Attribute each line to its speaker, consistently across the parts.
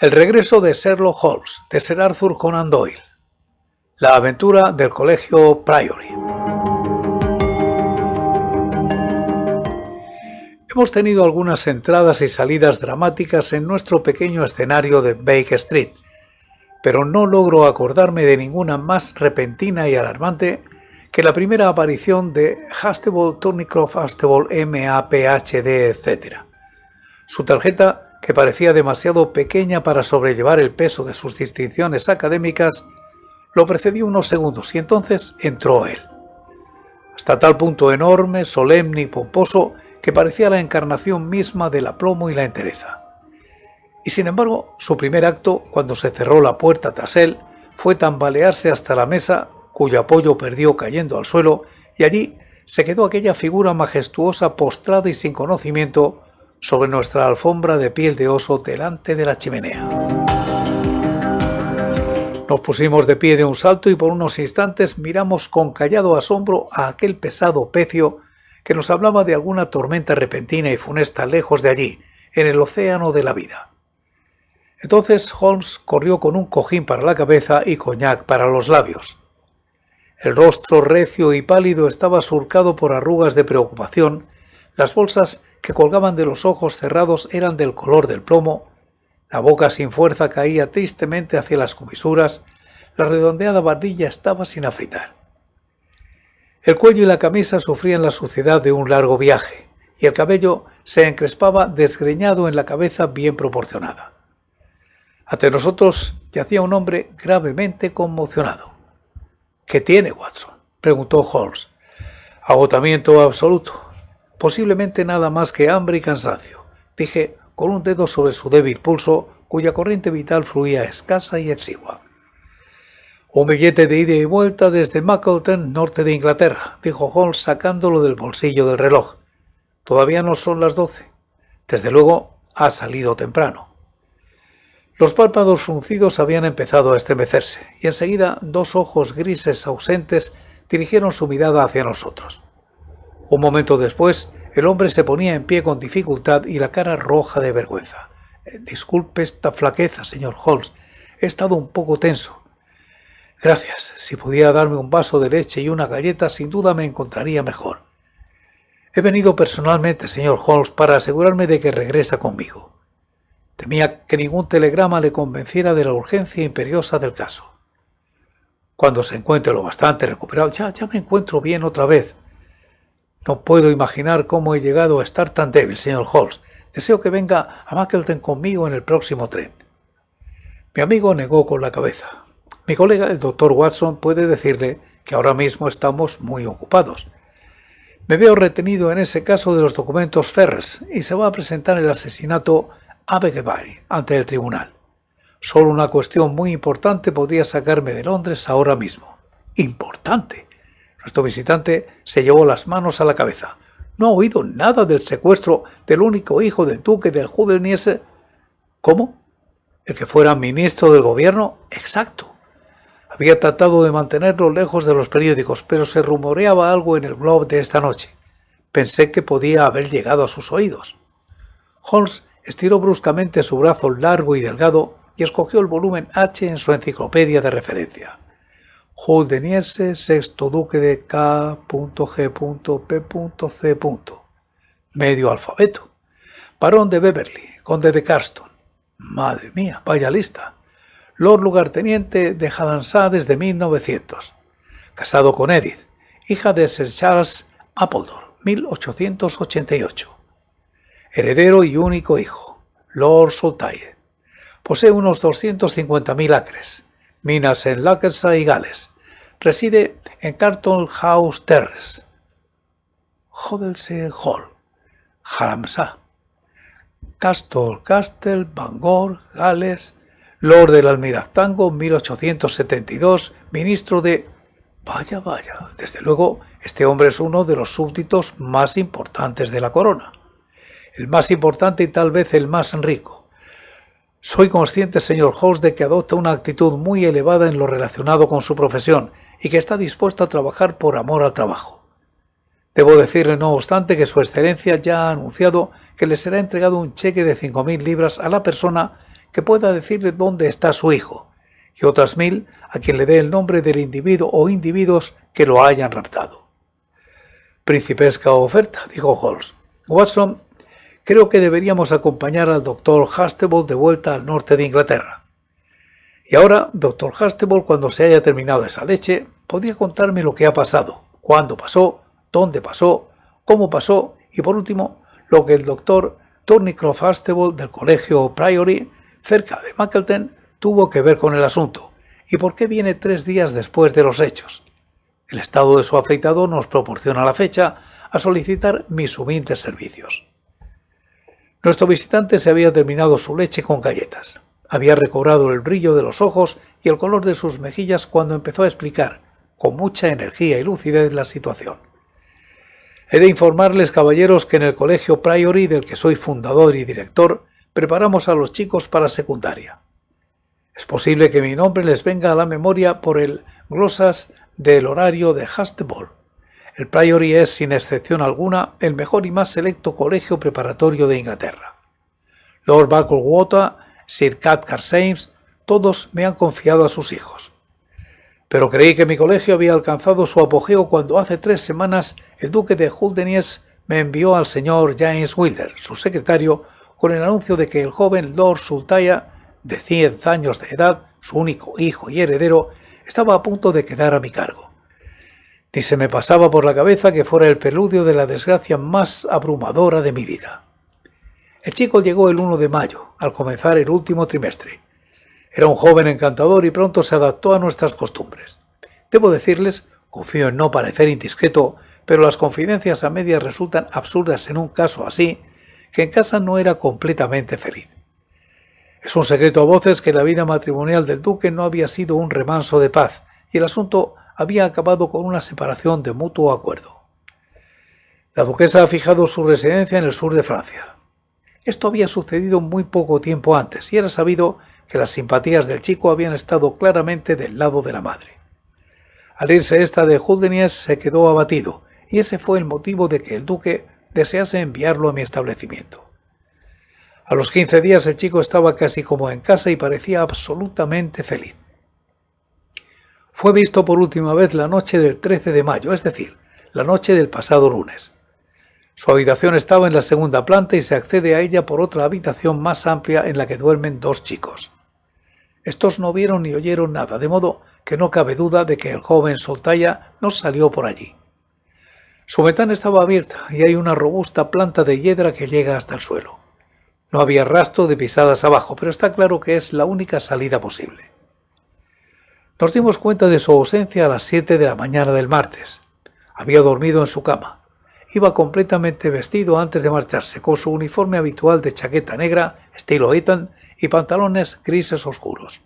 Speaker 1: El regreso de Sherlock Holmes de Sir Arthur Conan Doyle. La aventura del colegio Priory. Hemos tenido algunas entradas y salidas dramáticas en nuestro pequeño escenario de Bake Street, pero no logro acordarme de ninguna más repentina y alarmante que la primera aparición de Hastable Turnicroft, Hastable MAPHD, etc. Su tarjeta que parecía demasiado pequeña para sobrellevar el peso de sus distinciones académicas, lo precedió unos segundos y entonces entró él. Hasta tal punto enorme, solemne y pomposo que parecía la encarnación misma del aplomo y la entereza. Y sin embargo, su primer acto, cuando se cerró la puerta tras él, fue tambalearse hasta la mesa, cuyo apoyo perdió cayendo al suelo, y allí se quedó aquella figura majestuosa postrada y sin conocimiento, sobre nuestra alfombra de piel de oso delante de la chimenea. Nos pusimos de pie de un salto y por unos instantes miramos con callado asombro a aquel pesado pecio que nos hablaba de alguna tormenta repentina y funesta lejos de allí, en el océano de la vida. Entonces Holmes corrió con un cojín para la cabeza y coñac para los labios. El rostro recio y pálido estaba surcado por arrugas de preocupación las bolsas que colgaban de los ojos cerrados eran del color del plomo, la boca sin fuerza caía tristemente hacia las comisuras, la redondeada barbilla estaba sin afeitar. El cuello y la camisa sufrían la suciedad de un largo viaje, y el cabello se encrespaba desgreñado en la cabeza bien proporcionada. Ante nosotros yacía un hombre gravemente conmocionado. ¿Qué tiene, Watson? preguntó Holmes. Agotamiento absoluto, posiblemente nada más que hambre y cansancio, dije con un dedo sobre su débil pulso, cuya corriente vital fluía escasa y exigua. Un billete de ida y vuelta desde Mackleton, norte de Inglaterra, dijo Holmes sacándolo del bolsillo del reloj. Todavía no son las doce. Desde luego, ha salido temprano. Los párpados fruncidos habían empezado a estremecerse, y enseguida dos ojos grises ausentes dirigieron su mirada hacia nosotros. Un momento después, el hombre se ponía en pie con dificultad y la cara roja de vergüenza. Eh, disculpe esta flaqueza, señor Holmes. He estado un poco tenso. Gracias. Si pudiera darme un vaso de leche y una galleta, sin duda me encontraría mejor. He venido personalmente, señor Holmes, para asegurarme de que regresa conmigo. Temía que ningún telegrama le convenciera de la urgencia imperiosa del caso. Cuando se encuentre lo bastante recuperado, ya, ya me encuentro bien otra vez, no puedo imaginar cómo he llegado a estar tan débil, señor Holmes. Deseo que venga a Mackleton conmigo en el próximo tren. Mi amigo negó con la cabeza. Mi colega, el doctor Watson, puede decirle que ahora mismo estamos muy ocupados. Me veo retenido en ese caso de los documentos Ferres y se va a presentar el asesinato a Begebari ante el tribunal. Solo una cuestión muy importante podría sacarme de Londres ahora mismo. Importante. Nuestro visitante se llevó las manos a la cabeza. ¿No ha oído nada del secuestro del único hijo del duque del Judeniese? ¿Cómo? ¿El que fuera ministro del gobierno? Exacto. Había tratado de mantenerlo lejos de los periódicos, pero se rumoreaba algo en el blog de esta noche. Pensé que podía haber llegado a sus oídos. Holmes estiró bruscamente su brazo largo y delgado y escogió el volumen H en su enciclopedia de referencia. Holdeniese, sexto duque de K.G.P.C. Medio alfabeto. Barón de Beverly, conde de Carston. Madre mía, vaya lista. Lord lugarteniente de Hadansá desde 1900. Casado con Edith, hija de Sir Charles Appledore, 1888. Heredero y único hijo, Lord Soltaire. Posee unos 250.000 acres minas en Lakersa y Gales. Reside en Carton House Terrace, Hodelse Hall, Hamsa. Castle Castle, Bangor, Gales, Lord del Almiraztango, 1872, ministro de... Vaya, vaya, desde luego, este hombre es uno de los súbditos más importantes de la corona. El más importante y tal vez el más rico soy consciente, señor Holmes, de que adopta una actitud muy elevada en lo relacionado con su profesión y que está dispuesto a trabajar por amor al trabajo. Debo decirle, no obstante, que Su Excelencia ya ha anunciado que le será entregado un cheque de 5.000 libras a la persona que pueda decirle dónde está su hijo, y otras mil a quien le dé el nombre del individuo o individuos que lo hayan raptado. Principesca oferta, dijo Holmes. Watson creo que deberíamos acompañar al doctor Hastable de vuelta al norte de Inglaterra. Y ahora, doctor Hastable, cuando se haya terminado esa leche, podría contarme lo que ha pasado, cuándo pasó, dónde pasó, cómo pasó y, por último, lo que el doctor Thornycroft Hastable del Colegio Priory, cerca de Mackleton, tuvo que ver con el asunto y por qué viene tres días después de los hechos. El estado de su afeitado nos proporciona la fecha a solicitar mis humildes servicios. Nuestro visitante se había terminado su leche con galletas. Había recobrado el brillo de los ojos y el color de sus mejillas cuando empezó a explicar, con mucha energía y lucidez, la situación. He de informarles, caballeros, que en el Colegio Priory, del que soy fundador y director, preparamos a los chicos para secundaria. Es posible que mi nombre les venga a la memoria por el glosas del horario de Hastebol, el Priory es, sin excepción alguna, el mejor y más selecto colegio preparatorio de Inglaterra. Lord Bucklewater, Sir Cat Sames, todos me han confiado a sus hijos. Pero creí que mi colegio había alcanzado su apogeo cuando hace tres semanas el duque de Huldenies me envió al señor James Wilder, su secretario, con el anuncio de que el joven Lord Sultaya, de 100 años de edad, su único hijo y heredero, estaba a punto de quedar a mi cargo ni se me pasaba por la cabeza que fuera el preludio de la desgracia más abrumadora de mi vida. El chico llegó el 1 de mayo, al comenzar el último trimestre. Era un joven encantador y pronto se adaptó a nuestras costumbres. Debo decirles, confío en no parecer indiscreto, pero las confidencias a medias resultan absurdas en un caso así, que en casa no era completamente feliz. Es un secreto a voces que la vida matrimonial del duque no había sido un remanso de paz, y el asunto había acabado con una separación de mutuo acuerdo. La duquesa ha fijado su residencia en el sur de Francia. Esto había sucedido muy poco tiempo antes y era sabido que las simpatías del chico habían estado claramente del lado de la madre. Al irse esta de Judenies se quedó abatido y ese fue el motivo de que el duque desease enviarlo a mi establecimiento. A los 15 días el chico estaba casi como en casa y parecía absolutamente feliz fue visto por última vez la noche del 13 de mayo, es decir, la noche del pasado lunes. Su habitación estaba en la segunda planta y se accede a ella por otra habitación más amplia en la que duermen dos chicos. Estos no vieron ni oyeron nada, de modo que no cabe duda de que el joven Soltaya no salió por allí. Su ventana estaba abierta y hay una robusta planta de hiedra que llega hasta el suelo. No había rastro de pisadas abajo, pero está claro que es la única salida posible. Nos dimos cuenta de su ausencia a las 7 de la mañana del martes. Había dormido en su cama. Iba completamente vestido antes de marcharse, con su uniforme habitual de chaqueta negra, estilo Eton, y pantalones grises oscuros.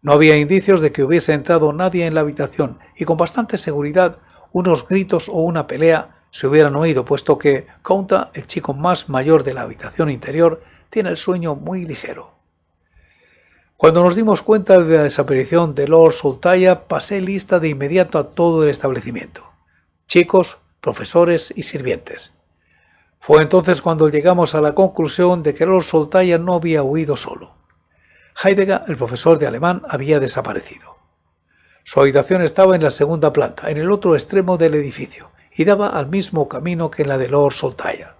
Speaker 1: No había indicios de que hubiese entrado nadie en la habitación, y con bastante seguridad unos gritos o una pelea se hubieran oído, puesto que Conta, el chico más mayor de la habitación interior, tiene el sueño muy ligero. Cuando nos dimos cuenta de la desaparición de Lord Soltaya, pasé lista de inmediato a todo el establecimiento, chicos, profesores y sirvientes. Fue entonces cuando llegamos a la conclusión de que Lord Soltaya no había huido solo. Heidegger, el profesor de alemán, había desaparecido. Su habitación estaba en la segunda planta, en el otro extremo del edificio, y daba al mismo camino que en la de Lord Soltaya.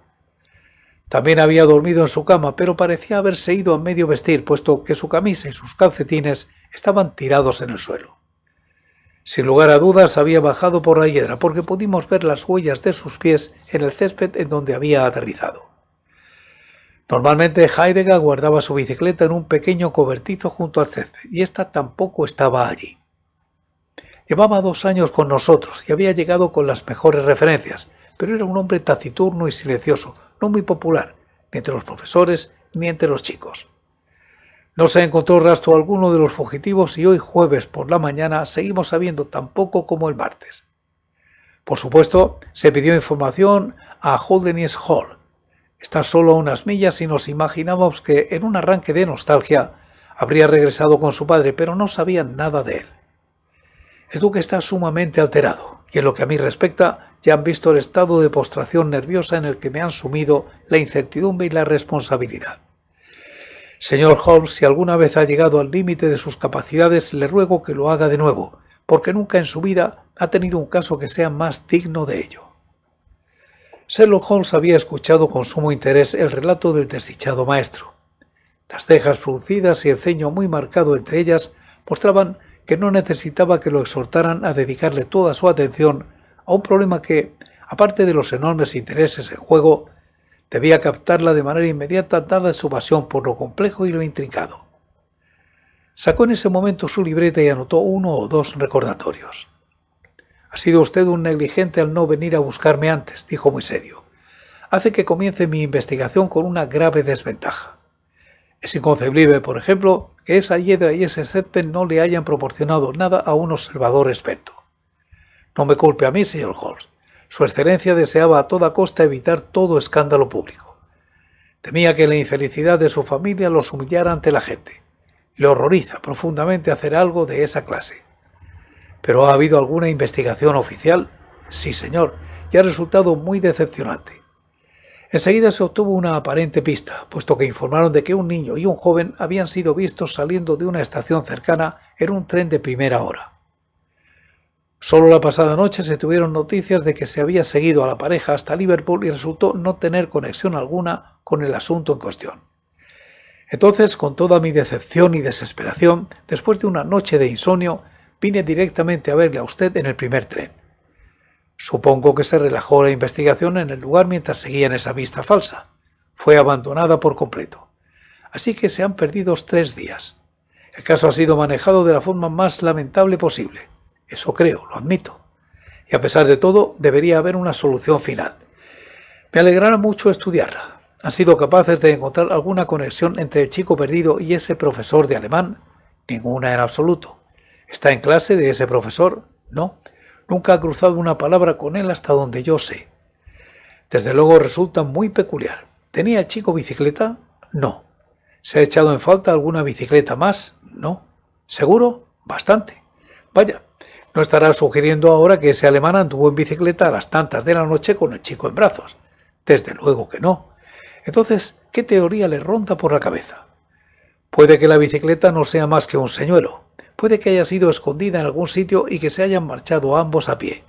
Speaker 1: También había dormido en su cama, pero parecía haberse ido a medio vestir, puesto que su camisa y sus calcetines estaban tirados en el suelo. Sin lugar a dudas había bajado por la hiedra, porque pudimos ver las huellas de sus pies en el césped en donde había aterrizado. Normalmente Heidegger guardaba su bicicleta en un pequeño cobertizo junto al césped, y ésta tampoco estaba allí. Llevaba dos años con nosotros y había llegado con las mejores referencias, pero era un hombre taciturno y silencioso, no muy popular, ni entre los profesores ni entre los chicos. No se encontró rastro alguno de los fugitivos y hoy jueves por la mañana seguimos sabiendo tan poco como el martes. Por supuesto, se pidió información a Holdenies Hall. Está solo a unas millas y nos imaginábamos que en un arranque de nostalgia habría regresado con su padre, pero no sabían nada de él. El duque está sumamente alterado y en lo que a mí respecta ya han visto el estado de postración nerviosa en el que me han sumido la incertidumbre y la responsabilidad. Señor Holmes, si alguna vez ha llegado al límite de sus capacidades, le ruego que lo haga de nuevo, porque nunca en su vida ha tenido un caso que sea más digno de ello. Sherlock Holmes había escuchado con sumo interés el relato del desdichado maestro. Las cejas fruncidas y el ceño muy marcado entre ellas mostraban que no necesitaba que lo exhortaran a dedicarle toda su atención un problema que, aparte de los enormes intereses en juego, debía captarla de manera inmediata dada su pasión por lo complejo y lo intrincado. Sacó en ese momento su libreta y anotó uno o dos recordatorios. Ha sido usted un negligente al no venir a buscarme antes, dijo muy serio. Hace que comience mi investigación con una grave desventaja. Es inconcebible, por ejemplo, que esa hiedra y ese césped no le hayan proporcionado nada a un observador experto. No me culpe a mí, señor Holmes. Su excelencia deseaba a toda costa evitar todo escándalo público. Temía que la infelicidad de su familia los humillara ante la gente. Le horroriza profundamente hacer algo de esa clase. ¿Pero ha habido alguna investigación oficial? Sí, señor, y ha resultado muy decepcionante. Enseguida se obtuvo una aparente pista, puesto que informaron de que un niño y un joven habían sido vistos saliendo de una estación cercana en un tren de primera hora. Solo la pasada noche se tuvieron noticias de que se había seguido a la pareja hasta Liverpool y resultó no tener conexión alguna con el asunto en cuestión. Entonces, con toda mi decepción y desesperación, después de una noche de insomnio, vine directamente a verle a usted en el primer tren. Supongo que se relajó la investigación en el lugar mientras en esa vista falsa. Fue abandonada por completo. Así que se han perdido tres días. El caso ha sido manejado de la forma más lamentable posible. Eso creo, lo admito. Y a pesar de todo, debería haber una solución final. Me alegrará mucho estudiarla. Han sido capaces de encontrar alguna conexión entre el chico perdido y ese profesor de alemán. Ninguna en absoluto. ¿Está en clase de ese profesor? No. Nunca ha cruzado una palabra con él hasta donde yo sé. Desde luego resulta muy peculiar. ¿Tenía el chico bicicleta? No. ¿Se ha echado en falta alguna bicicleta más? No. ¿Seguro? Bastante. Vaya, no estará sugiriendo ahora que ese alemán anduvo en bicicleta a las tantas de la noche con el chico en brazos. Desde luego que no. Entonces, ¿qué teoría le ronda por la cabeza? Puede que la bicicleta no sea más que un señuelo. Puede que haya sido escondida en algún sitio y que se hayan marchado ambos a pie.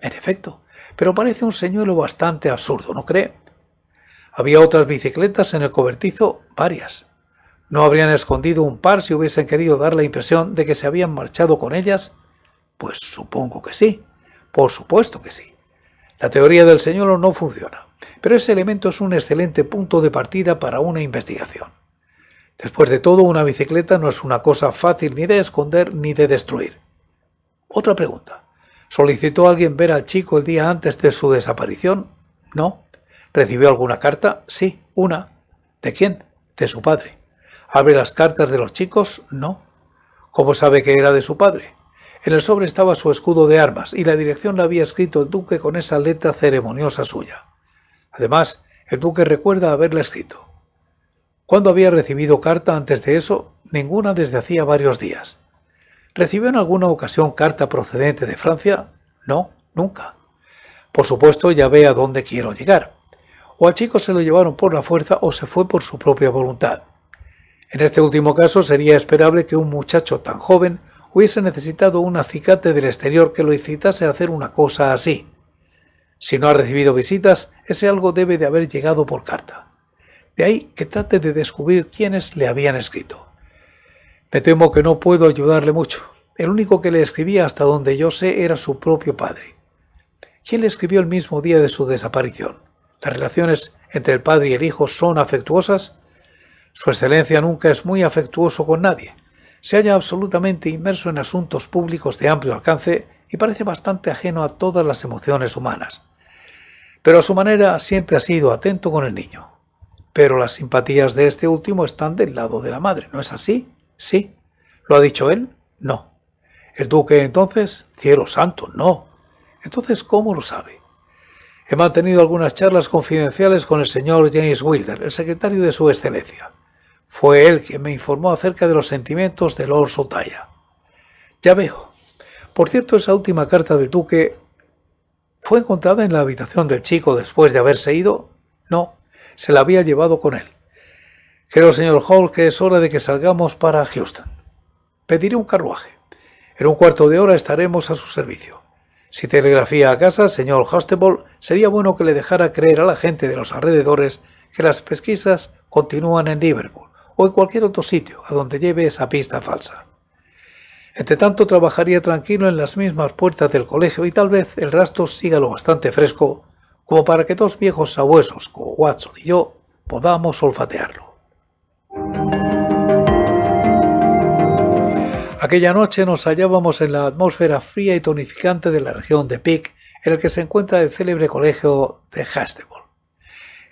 Speaker 1: En efecto, pero parece un señuelo bastante absurdo, ¿no cree? Había otras bicicletas en el cobertizo, varias. No habrían escondido un par si hubiesen querido dar la impresión de que se habían marchado con ellas pues supongo que sí. Por supuesto que sí. La teoría del señuelo no funciona, pero ese elemento es un excelente punto de partida para una investigación. Después de todo, una bicicleta no es una cosa fácil ni de esconder ni de destruir. Otra pregunta. ¿Solicitó alguien ver al chico el día antes de su desaparición? No. ¿Recibió alguna carta? Sí, una. ¿De quién? De su padre. ¿Abre las cartas de los chicos? No. ¿Cómo sabe que era de su padre? En el sobre estaba su escudo de armas y la dirección la había escrito el duque con esa letra ceremoniosa suya. Además, el duque recuerda haberla escrito. ¿Cuándo había recibido carta antes de eso? Ninguna desde hacía varios días. ¿Recibió en alguna ocasión carta procedente de Francia? No, nunca. Por supuesto, ya ve a dónde quiero llegar. O al chico se lo llevaron por la fuerza o se fue por su propia voluntad. En este último caso sería esperable que un muchacho tan joven hubiese necesitado un acicate del exterior que lo incitase a hacer una cosa así. Si no ha recibido visitas, ese algo debe de haber llegado por carta. De ahí que trate de descubrir quiénes le habían escrito. Me temo que no puedo ayudarle mucho. El único que le escribía hasta donde yo sé era su propio padre. ¿Quién le escribió el mismo día de su desaparición. Las relaciones entre el padre y el hijo son afectuosas. Su excelencia nunca es muy afectuoso con nadie se halla absolutamente inmerso en asuntos públicos de amplio alcance y parece bastante ajeno a todas las emociones humanas. Pero a su manera siempre ha sido atento con el niño. Pero las simpatías de este último están del lado de la madre, ¿no es así? Sí. ¿Lo ha dicho él? No. ¿El duque entonces? Cielo santo, no. Entonces, ¿cómo lo sabe? He mantenido algunas charlas confidenciales con el señor James Wilder, el secretario de su excelencia. Fue él quien me informó acerca de los sentimientos de Lord Sotaya. Ya veo. Por cierto, esa última carta del duque fue encontrada en la habitación del chico después de haberse ido. No, se la había llevado con él. Creo, señor Hall, que es hora de que salgamos para Houston. Pediré un carruaje. En un cuarto de hora estaremos a su servicio. Si telegrafía a casa, señor Hostable, sería bueno que le dejara creer a la gente de los alrededores que las pesquisas continúan en Liverpool o en cualquier otro sitio a donde lleve esa pista falsa. Entre tanto, trabajaría tranquilo en las mismas puertas del colegio y tal vez el rastro siga lo bastante fresco como para que dos viejos sabuesos como Watson y yo podamos olfatearlo. Aquella noche nos hallábamos en la atmósfera fría y tonificante de la región de Peak, en el que se encuentra el célebre colegio de Hastable.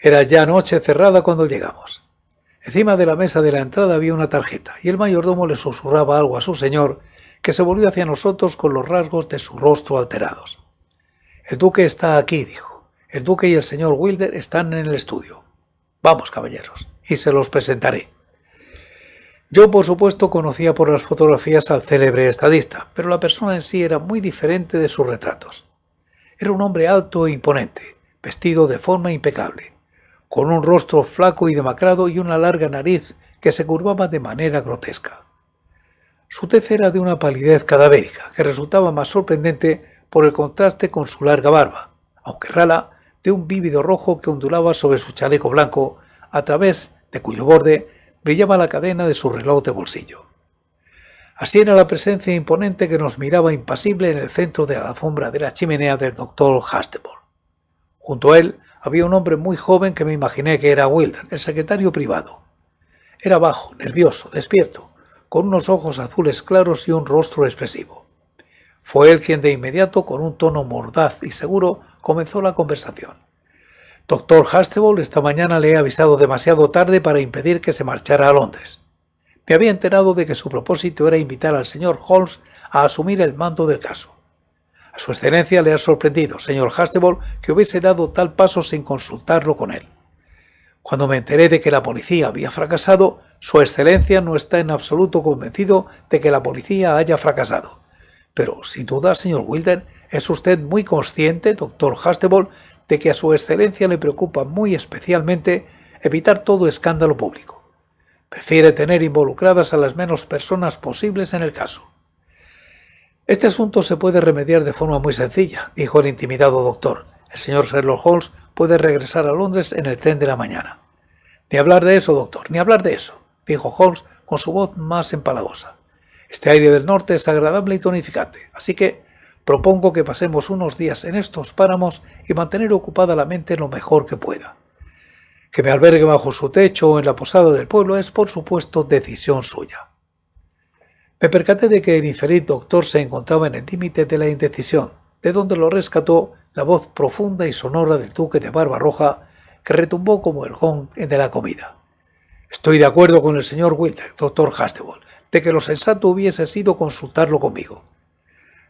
Speaker 1: Era ya noche cerrada cuando llegamos. Encima de la mesa de la entrada había una tarjeta y el mayordomo le susurraba algo a su señor, que se volvió hacia nosotros con los rasgos de su rostro alterados. El duque está aquí, dijo. El duque y el señor Wilder están en el estudio. Vamos, caballeros, y se los presentaré. Yo, por supuesto, conocía por las fotografías al célebre estadista, pero la persona en sí era muy diferente de sus retratos. Era un hombre alto e imponente, vestido de forma impecable, con un rostro flaco y demacrado y una larga nariz que se curvaba de manera grotesca. Su tez era de una palidez cadavérica, que resultaba más sorprendente por el contraste con su larga barba, aunque rala, de un vívido rojo que ondulaba sobre su chaleco blanco, a través de cuyo borde brillaba la cadena de su reloj de bolsillo. Así era la presencia imponente que nos miraba impasible en el centro de la alfombra de la chimenea del doctor Hastable. Junto a él había un hombre muy joven que me imaginé que era Wilder, el secretario privado. Era bajo, nervioso, despierto, con unos ojos azules claros y un rostro expresivo. Fue él quien de inmediato, con un tono mordaz y seguro, comenzó la conversación. Doctor Hastable, esta mañana le he avisado demasiado tarde para impedir que se marchara a Londres. Me había enterado de que su propósito era invitar al señor Holmes a asumir el mando del caso su excelencia le ha sorprendido, señor Hastebol, que hubiese dado tal paso sin consultarlo con él. Cuando me enteré de que la policía había fracasado, su excelencia no está en absoluto convencido de que la policía haya fracasado. Pero, sin duda, señor Wilder, es usted muy consciente, doctor Hastebol, de que a su excelencia le preocupa muy especialmente evitar todo escándalo público. Prefiere tener involucradas a las menos personas posibles en el caso. Este asunto se puede remediar de forma muy sencilla, dijo el intimidado doctor. El señor Sherlock Holmes puede regresar a Londres en el tren de la mañana. Ni hablar de eso, doctor, ni hablar de eso, dijo Holmes con su voz más empalagosa. Este aire del norte es agradable y tonificante, así que propongo que pasemos unos días en estos páramos y mantener ocupada la mente lo mejor que pueda. Que me albergue bajo su techo o en la posada del pueblo es, por supuesto, decisión suya. Me percaté de que el infeliz doctor se encontraba en el límite de la indecisión, de donde lo rescató la voz profunda y sonora del duque de barba roja que retumbó como el gong de la comida. Estoy de acuerdo con el señor Wilde, doctor Hastebol, de que lo sensato hubiese sido consultarlo conmigo.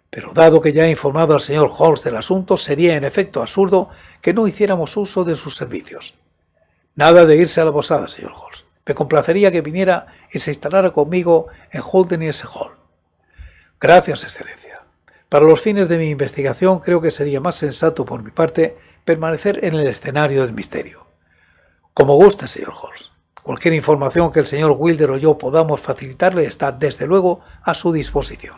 Speaker 1: Pero dado que ya he informado al señor Holmes del asunto, sería en efecto absurdo que no hiciéramos uso de sus servicios. Nada de irse a la posada, señor Holmes. Me complacería que viniera y se instalara conmigo en Holden y ese Hall. Gracias, Excelencia. Para los fines de mi investigación creo que sería más sensato por mi parte permanecer en el escenario del misterio. Como guste, señor Holmes. Cualquier información que el señor Wilder o yo podamos facilitarle está, desde luego, a su disposición.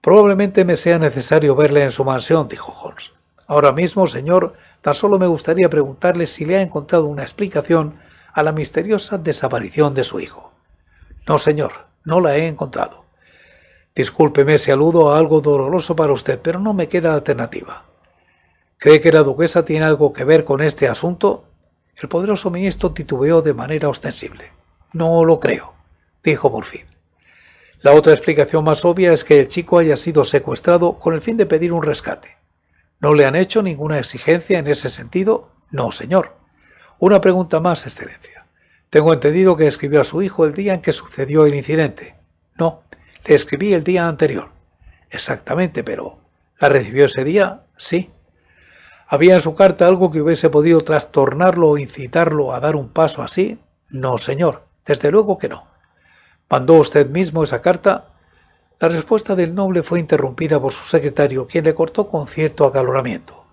Speaker 1: Probablemente me sea necesario verle en su mansión, dijo Holmes. Ahora mismo, señor, tan solo me gustaría preguntarle si le ha encontrado una explicación a la misteriosa desaparición de su hijo. No, señor, no la he encontrado. Discúlpeme si aludo a algo doloroso para usted, pero no me queda alternativa. ¿Cree que la duquesa tiene algo que ver con este asunto? El poderoso ministro titubeó de manera ostensible. No lo creo, dijo por fin. La otra explicación más obvia es que el chico haya sido secuestrado con el fin de pedir un rescate. ¿No le han hecho ninguna exigencia en ese sentido? No, señor. Una pregunta más, Excelencia. Tengo entendido que escribió a su hijo el día en que sucedió el incidente. No, le escribí el día anterior. Exactamente, pero ¿la recibió ese día? Sí. ¿Había en su carta algo que hubiese podido trastornarlo o incitarlo a dar un paso así? No, señor, desde luego que no. ¿Mandó usted mismo esa carta? La respuesta del noble fue interrumpida por su secretario, quien le cortó con cierto acaloramiento.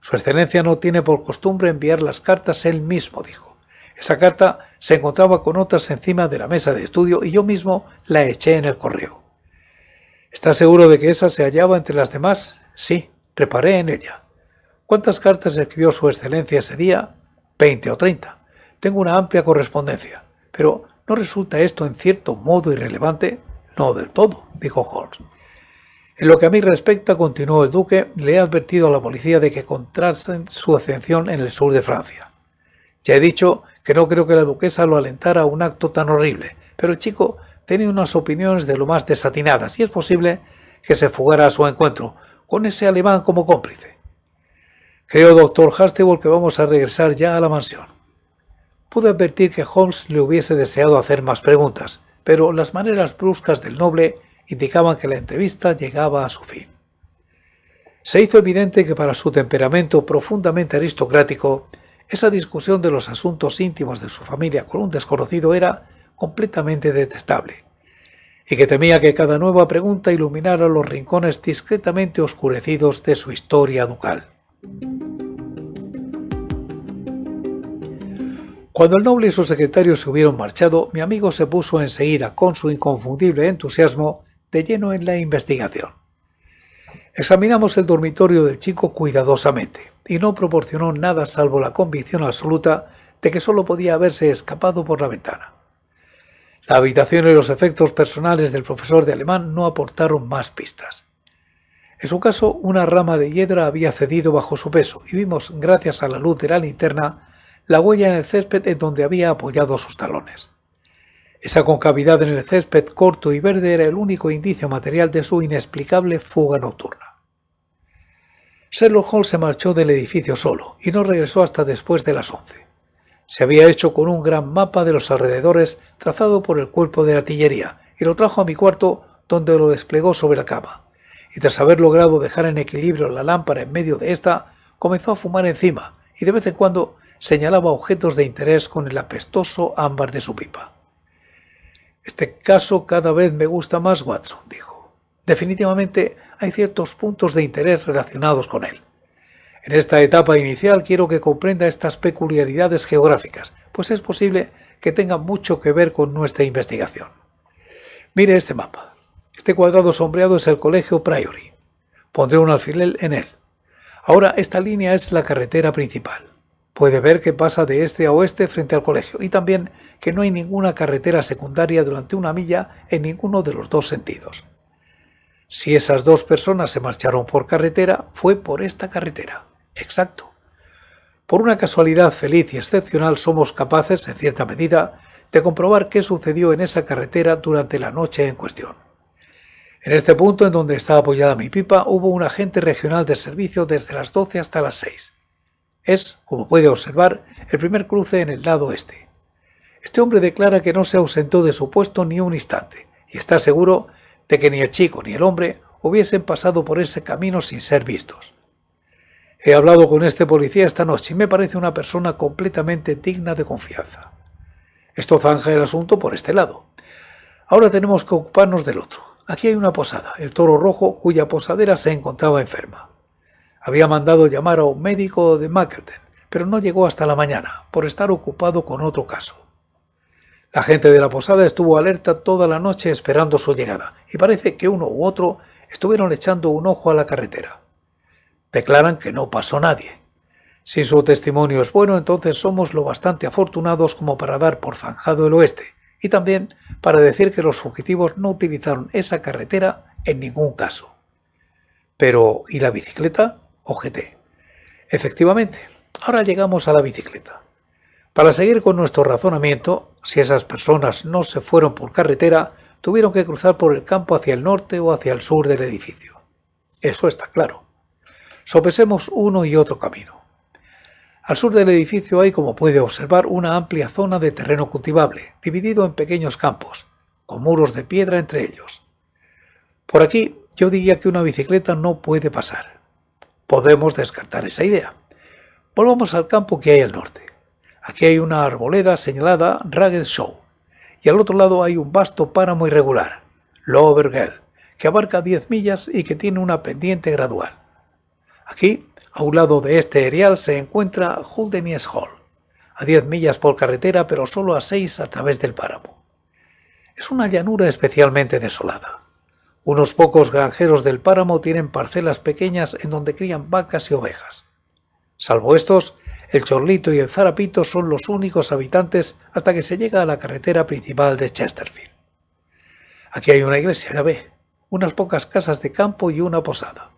Speaker 1: Su excelencia no tiene por costumbre enviar las cartas él mismo, dijo. Esa carta se encontraba con otras encima de la mesa de estudio y yo mismo la eché en el correo. ¿Estás seguro de que esa se hallaba entre las demás? Sí, reparé en ella. ¿Cuántas cartas escribió Su Excelencia ese día? Veinte o treinta. Tengo una amplia correspondencia. Pero ¿no resulta esto en cierto modo irrelevante? No del todo, dijo Holmes. En lo que a mí respecta, continuó el duque, le he advertido a la policía de que contrasten su ascensión en el sur de Francia. Ya he dicho que no creo que la duquesa lo alentara a un acto tan horrible, pero el chico tiene unas opiniones de lo más desatinadas y es posible que se fugara a su encuentro, con ese alemán como cómplice. Creo, doctor Hastebol, que vamos a regresar ya a la mansión. Pude advertir que Holmes le hubiese deseado hacer más preguntas, pero las maneras bruscas del noble indicaban que la entrevista llegaba a su fin. Se hizo evidente que para su temperamento profundamente aristocrático, esa discusión de los asuntos íntimos de su familia con un desconocido era completamente detestable, y que temía que cada nueva pregunta iluminara los rincones discretamente oscurecidos de su historia ducal. Cuando el noble y su secretario se hubieron marchado, mi amigo se puso enseguida, con su inconfundible entusiasmo, de lleno en la investigación. Examinamos el dormitorio del chico cuidadosamente y no proporcionó nada salvo la convicción absoluta de que solo podía haberse escapado por la ventana. La habitación y los efectos personales del profesor de alemán no aportaron más pistas. En su caso, una rama de hiedra había cedido bajo su peso y vimos, gracias a la luz de la linterna, la huella en el césped en donde había apoyado sus talones. Esa concavidad en el césped corto y verde era el único indicio material de su inexplicable fuga nocturna. Sherlock Holmes se marchó del edificio solo y no regresó hasta después de las once. Se había hecho con un gran mapa de los alrededores trazado por el cuerpo de artillería y lo trajo a mi cuarto donde lo desplegó sobre la cama. Y tras haber logrado dejar en equilibrio la lámpara en medio de esta comenzó a fumar encima y de vez en cuando señalaba objetos de interés con el apestoso ámbar de su pipa. Este caso cada vez me gusta más, Watson, dijo. Definitivamente hay ciertos puntos de interés relacionados con él. En esta etapa inicial quiero que comprenda estas peculiaridades geográficas, pues es posible que tenga mucho que ver con nuestra investigación. Mire este mapa. Este cuadrado sombreado es el colegio Priory. Pondré un alfiler en él. Ahora esta línea es la carretera principal puede ver que pasa de este a oeste frente al colegio y también que no hay ninguna carretera secundaria durante una milla en ninguno de los dos sentidos. Si esas dos personas se marcharon por carretera, fue por esta carretera. Exacto. Por una casualidad feliz y excepcional somos capaces, en cierta medida, de comprobar qué sucedió en esa carretera durante la noche en cuestión. En este punto en donde está apoyada mi pipa hubo un agente regional de servicio desde las 12 hasta las 6. Es, como puede observar, el primer cruce en el lado este. Este hombre declara que no se ausentó de su puesto ni un instante, y está seguro de que ni el chico ni el hombre hubiesen pasado por ese camino sin ser vistos. He hablado con este policía esta noche y me parece una persona completamente digna de confianza. Esto zanja el asunto por este lado. Ahora tenemos que ocuparnos del otro. Aquí hay una posada, el toro rojo, cuya posadera se encontraba enferma. Había mandado llamar a un médico de Mackleton, pero no llegó hasta la mañana, por estar ocupado con otro caso. La gente de la posada estuvo alerta toda la noche esperando su llegada, y parece que uno u otro estuvieron echando un ojo a la carretera. Declaran que no pasó nadie. Si su testimonio es bueno, entonces somos lo bastante afortunados como para dar por zanjado el oeste, y también para decir que los fugitivos no utilizaron esa carretera en ningún caso. Pero, ¿y la bicicleta? OGT. Efectivamente, ahora llegamos a la bicicleta. Para seguir con nuestro razonamiento, si esas personas no se fueron por carretera, tuvieron que cruzar por el campo hacia el norte o hacia el sur del edificio. Eso está claro. Sopesemos uno y otro camino. Al sur del edificio hay, como puede observar, una amplia zona de terreno cultivable, dividido en pequeños campos, con muros de piedra entre ellos. Por aquí yo diría que una bicicleta no puede pasar podemos descartar esa idea. Volvamos al campo que hay al norte. Aquí hay una arboleda señalada Ragged Show y al otro lado hay un vasto páramo irregular, Lovergell, que abarca 10 millas y que tiene una pendiente gradual. Aquí, a un lado de este erial, se encuentra Huldenies Hall, a 10 millas por carretera pero solo a 6 a través del páramo. Es una llanura especialmente desolada. Unos pocos granjeros del páramo tienen parcelas pequeñas en donde crían vacas y ovejas. Salvo estos, el Chorlito y el Zarapito son los únicos habitantes hasta que se llega a la carretera principal de Chesterfield. Aquí hay una iglesia, ya ve, unas pocas casas de campo y una posada.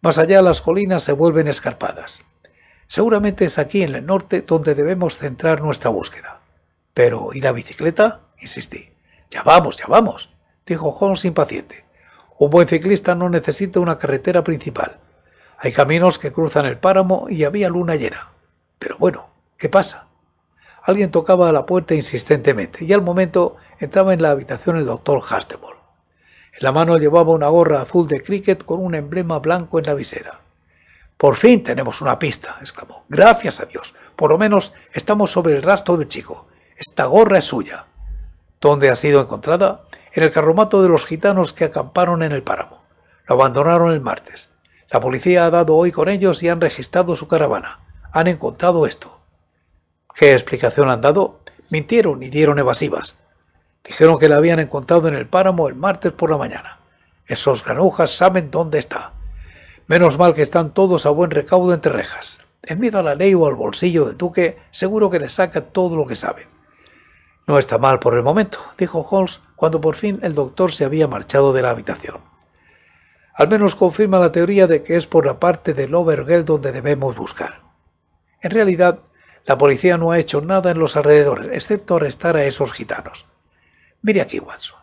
Speaker 1: Más allá las colinas se vuelven escarpadas. Seguramente es aquí en el norte donde debemos centrar nuestra búsqueda. Pero, ¿y la bicicleta? Insistí. Ya vamos, ya vamos dijo Holmes impaciente. Un buen ciclista no necesita una carretera principal. Hay caminos que cruzan el páramo y había luna llena. Pero bueno, ¿qué pasa? Alguien tocaba a la puerta insistentemente y al momento entraba en la habitación el doctor Hastebol. En la mano llevaba una gorra azul de cricket con un emblema blanco en la visera. Por fin tenemos una pista, exclamó. Gracias a Dios. Por lo menos estamos sobre el rastro del chico. Esta gorra es suya. ¿Dónde ha sido encontrada? en el carromato de los gitanos que acamparon en el páramo. Lo abandonaron el martes. La policía ha dado hoy con ellos y han registrado su caravana. Han encontrado esto. ¿Qué explicación han dado? Mintieron y dieron evasivas. Dijeron que la habían encontrado en el páramo el martes por la mañana. Esos granujas saben dónde está. Menos mal que están todos a buen recaudo entre rejas. En a la ley o al bolsillo de duque seguro que le saca todo lo que sabe. No está mal por el momento, dijo Holmes cuando por fin el doctor se había marchado de la habitación. Al menos confirma la teoría de que es por la parte del Overgel donde debemos buscar. En realidad, la policía no ha hecho nada en los alrededores, excepto arrestar a esos gitanos. Mire aquí, Watson.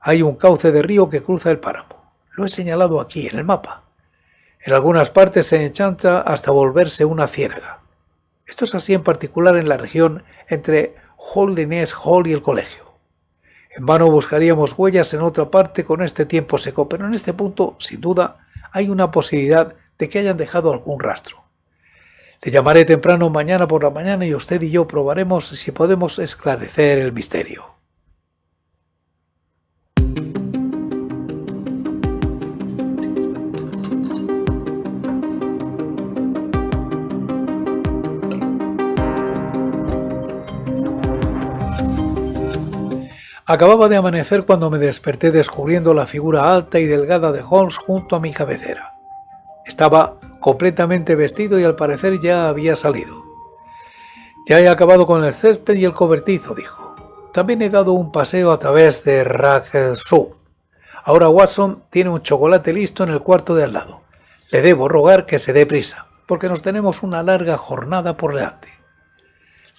Speaker 1: Hay un cauce de río que cruza el páramo. Lo he señalado aquí en el mapa. En algunas partes se enchanta hasta volverse una ciénaga. Esto es así en particular en la región entre Hall de Hall y el colegio. En vano buscaríamos huellas en otra parte con este tiempo seco, pero en este punto, sin duda, hay una posibilidad de que hayan dejado algún rastro. Te llamaré temprano mañana por la mañana y usted y yo probaremos si podemos esclarecer el misterio. Acababa de amanecer cuando me desperté descubriendo la figura alta y delgada de Holmes junto a mi cabecera. Estaba completamente vestido y al parecer ya había salido. Ya he acabado con el césped y el cobertizo, dijo. También he dado un paseo a través de Ragshaw. Ahora Watson tiene un chocolate listo en el cuarto de al lado. Le debo rogar que se dé prisa, porque nos tenemos una larga jornada por delante.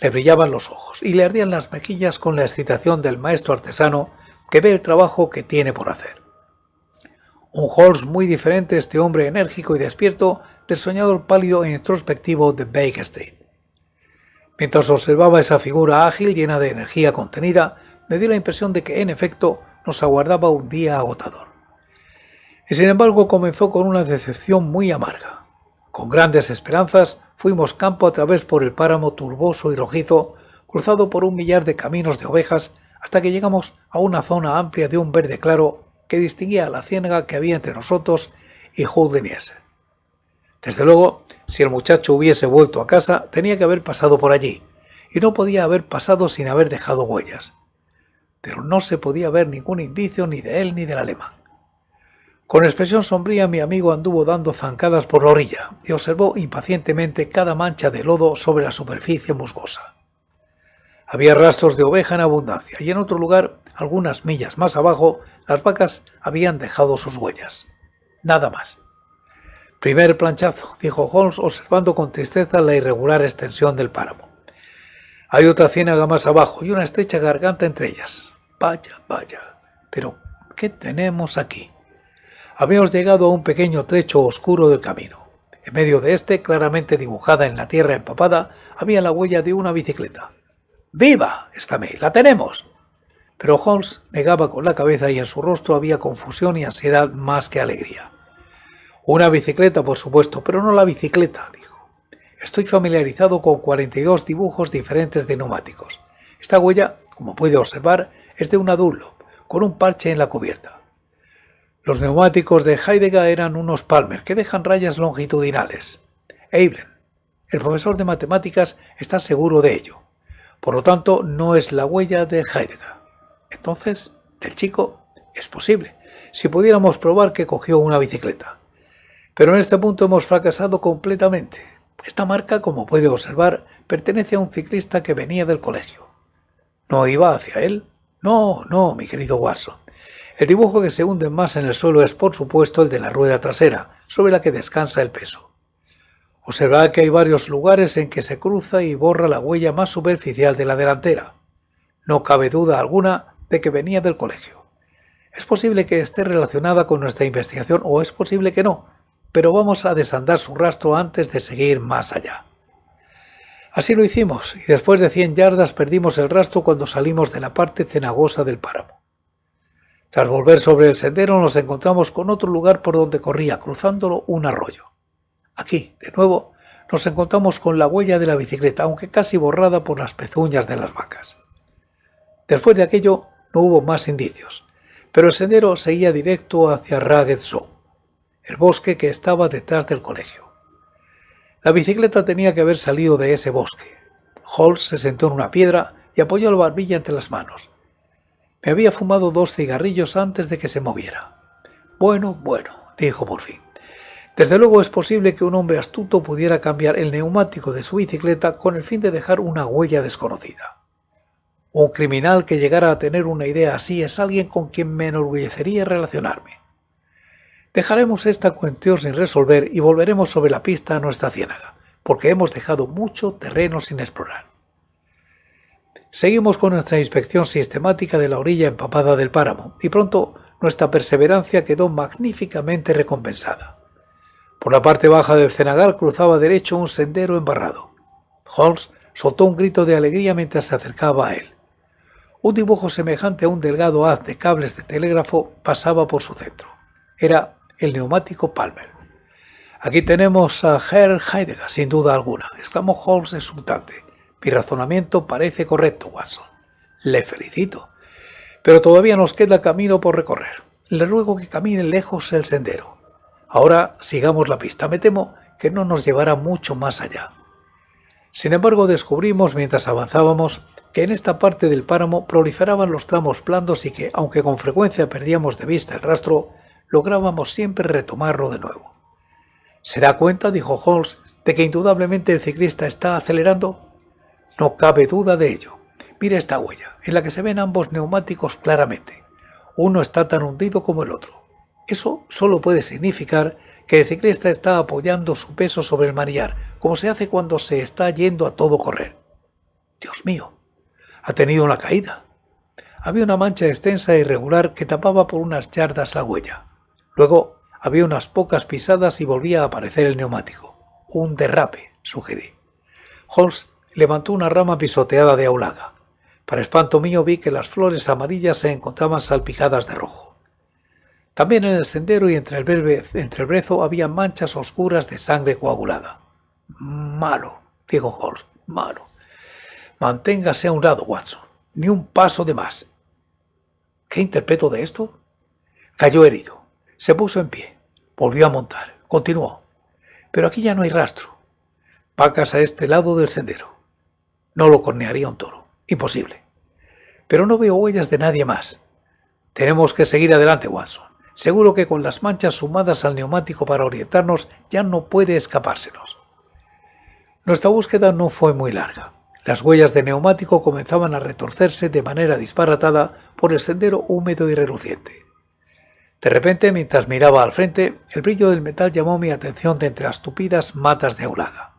Speaker 1: Le brillaban los ojos y le ardían las mejillas con la excitación del maestro artesano que ve el trabajo que tiene por hacer. Un Holmes muy diferente este hombre enérgico y despierto del soñador pálido e introspectivo de Bake Street. Mientras observaba esa figura ágil llena de energía contenida, me dio la impresión de que en efecto nos aguardaba un día agotador. Y sin embargo comenzó con una decepción muy amarga. Con grandes esperanzas fuimos campo a través por el páramo turboso y rojizo, cruzado por un millar de caminos de ovejas, hasta que llegamos a una zona amplia de un verde claro que distinguía la ciénaga que había entre nosotros y Houdinies. Desde luego, si el muchacho hubiese vuelto a casa, tenía que haber pasado por allí, y no podía haber pasado sin haber dejado huellas. Pero no se podía ver ningún indicio ni de él ni del alemán. Con expresión sombría mi amigo anduvo dando zancadas por la orilla y observó impacientemente cada mancha de lodo sobre la superficie musgosa. Había rastros de oveja en abundancia y en otro lugar, algunas millas más abajo, las vacas habían dejado sus huellas. Nada más. Primer planchazo, dijo Holmes, observando con tristeza la irregular extensión del páramo. Hay otra ciénaga más abajo y una estrecha garganta entre ellas. Vaya, vaya. Pero, ¿qué tenemos aquí? habíamos llegado a un pequeño trecho oscuro del camino. En medio de este, claramente dibujada en la tierra empapada, había la huella de una bicicleta. ¡Viva! exclamé, ¡la tenemos! Pero Holmes negaba con la cabeza y en su rostro había confusión y ansiedad más que alegría. Una bicicleta, por supuesto, pero no la bicicleta, dijo. Estoy familiarizado con 42 dibujos diferentes de neumáticos. Esta huella, como puede observar, es de una Dunlop, con un parche en la cubierta. Los neumáticos de Heidegger eran unos Palmer que dejan rayas longitudinales. Eiblen, el profesor de matemáticas, está seguro de ello. Por lo tanto, no es la huella de Heidegger. Entonces, del chico es posible, si pudiéramos probar que cogió una bicicleta. Pero en este punto hemos fracasado completamente. Esta marca, como puede observar, pertenece a un ciclista que venía del colegio. ¿No iba hacia él? No, no, mi querido Watson. El dibujo que se hunde más en el suelo es, por supuesto, el de la rueda trasera, sobre la que descansa el peso. Observad que hay varios lugares en que se cruza y borra la huella más superficial de la delantera. No cabe duda alguna de que venía del colegio. Es posible que esté relacionada con nuestra investigación o es posible que no, pero vamos a desandar su rastro antes de seguir más allá. Así lo hicimos, y después de 100 yardas perdimos el rastro cuando salimos de la parte cenagosa del páramo. Tras volver sobre el sendero nos encontramos con otro lugar por donde corría, cruzándolo un arroyo. Aquí, de nuevo, nos encontramos con la huella de la bicicleta, aunque casi borrada por las pezuñas de las vacas. Después de aquello no hubo más indicios, pero el sendero seguía directo hacia Ragged el bosque que estaba detrás del colegio. La bicicleta tenía que haber salido de ese bosque. Holmes se sentó en una piedra y apoyó la barbilla entre las manos. Me había fumado dos cigarrillos antes de que se moviera. Bueno, bueno, dijo por fin. Desde luego es posible que un hombre astuto pudiera cambiar el neumático de su bicicleta con el fin de dejar una huella desconocida. Un criminal que llegara a tener una idea así es alguien con quien me enorgullecería relacionarme. Dejaremos esta cuestión sin resolver y volveremos sobre la pista a nuestra ciénaga, porque hemos dejado mucho terreno sin explorar. Seguimos con nuestra inspección sistemática de la orilla empapada del páramo y pronto nuestra perseverancia quedó magníficamente recompensada. Por la parte baja del cenagal cruzaba derecho un sendero embarrado. Holmes soltó un grito de alegría mientras se acercaba a él. Un dibujo semejante a un delgado haz de cables de telégrafo pasaba por su centro. Era el neumático Palmer. Aquí tenemos a Herr Heidegger, sin duda alguna, exclamó Holmes exultante. Mi razonamiento parece correcto, Watson. Le felicito. Pero todavía nos queda camino por recorrer. Le ruego que camine lejos el sendero. Ahora sigamos la pista. Me temo que no nos llevará mucho más allá. Sin embargo, descubrimos mientras avanzábamos que en esta parte del páramo proliferaban los tramos blandos y que, aunque con frecuencia perdíamos de vista el rastro, lográbamos siempre retomarlo de nuevo. ¿Se da cuenta, dijo Holmes, de que indudablemente el ciclista está acelerando? No cabe duda de ello. Mira esta huella, en la que se ven ambos neumáticos claramente. Uno está tan hundido como el otro. Eso solo puede significar que el ciclista está apoyando su peso sobre el manillar, como se hace cuando se está yendo a todo correr. Dios mío, ha tenido una caída. Había una mancha extensa e irregular que tapaba por unas yardas la huella. Luego había unas pocas pisadas y volvía a aparecer el neumático. Un derrape, sugerí. Holmes levantó una rama pisoteada de aulaga. Para espanto mío vi que las flores amarillas se encontraban salpicadas de rojo. También en el sendero y entre el, brezo había manchas oscuras de sangre coagulada. Malo, dijo Horst, malo. Manténgase a un lado, Watson. Ni un paso de más. ¿Qué interpreto de esto? Cayó herido. Se puso en pie. Volvió a montar. Continuó. Pero aquí ya no hay rastro. Vacas a este lado del sendero. No lo cornearía un toro. Imposible. Pero no veo huellas de nadie más. Tenemos que seguir adelante, Watson. Seguro que con las manchas sumadas al neumático para orientarnos ya no puede escapárselos. Nuestra búsqueda no fue muy larga. Las huellas de neumático comenzaban a retorcerse de manera disparatada por el sendero húmedo y reluciente. De repente, mientras miraba al frente, el brillo del metal llamó mi atención de entre las tupidas matas de aulaga.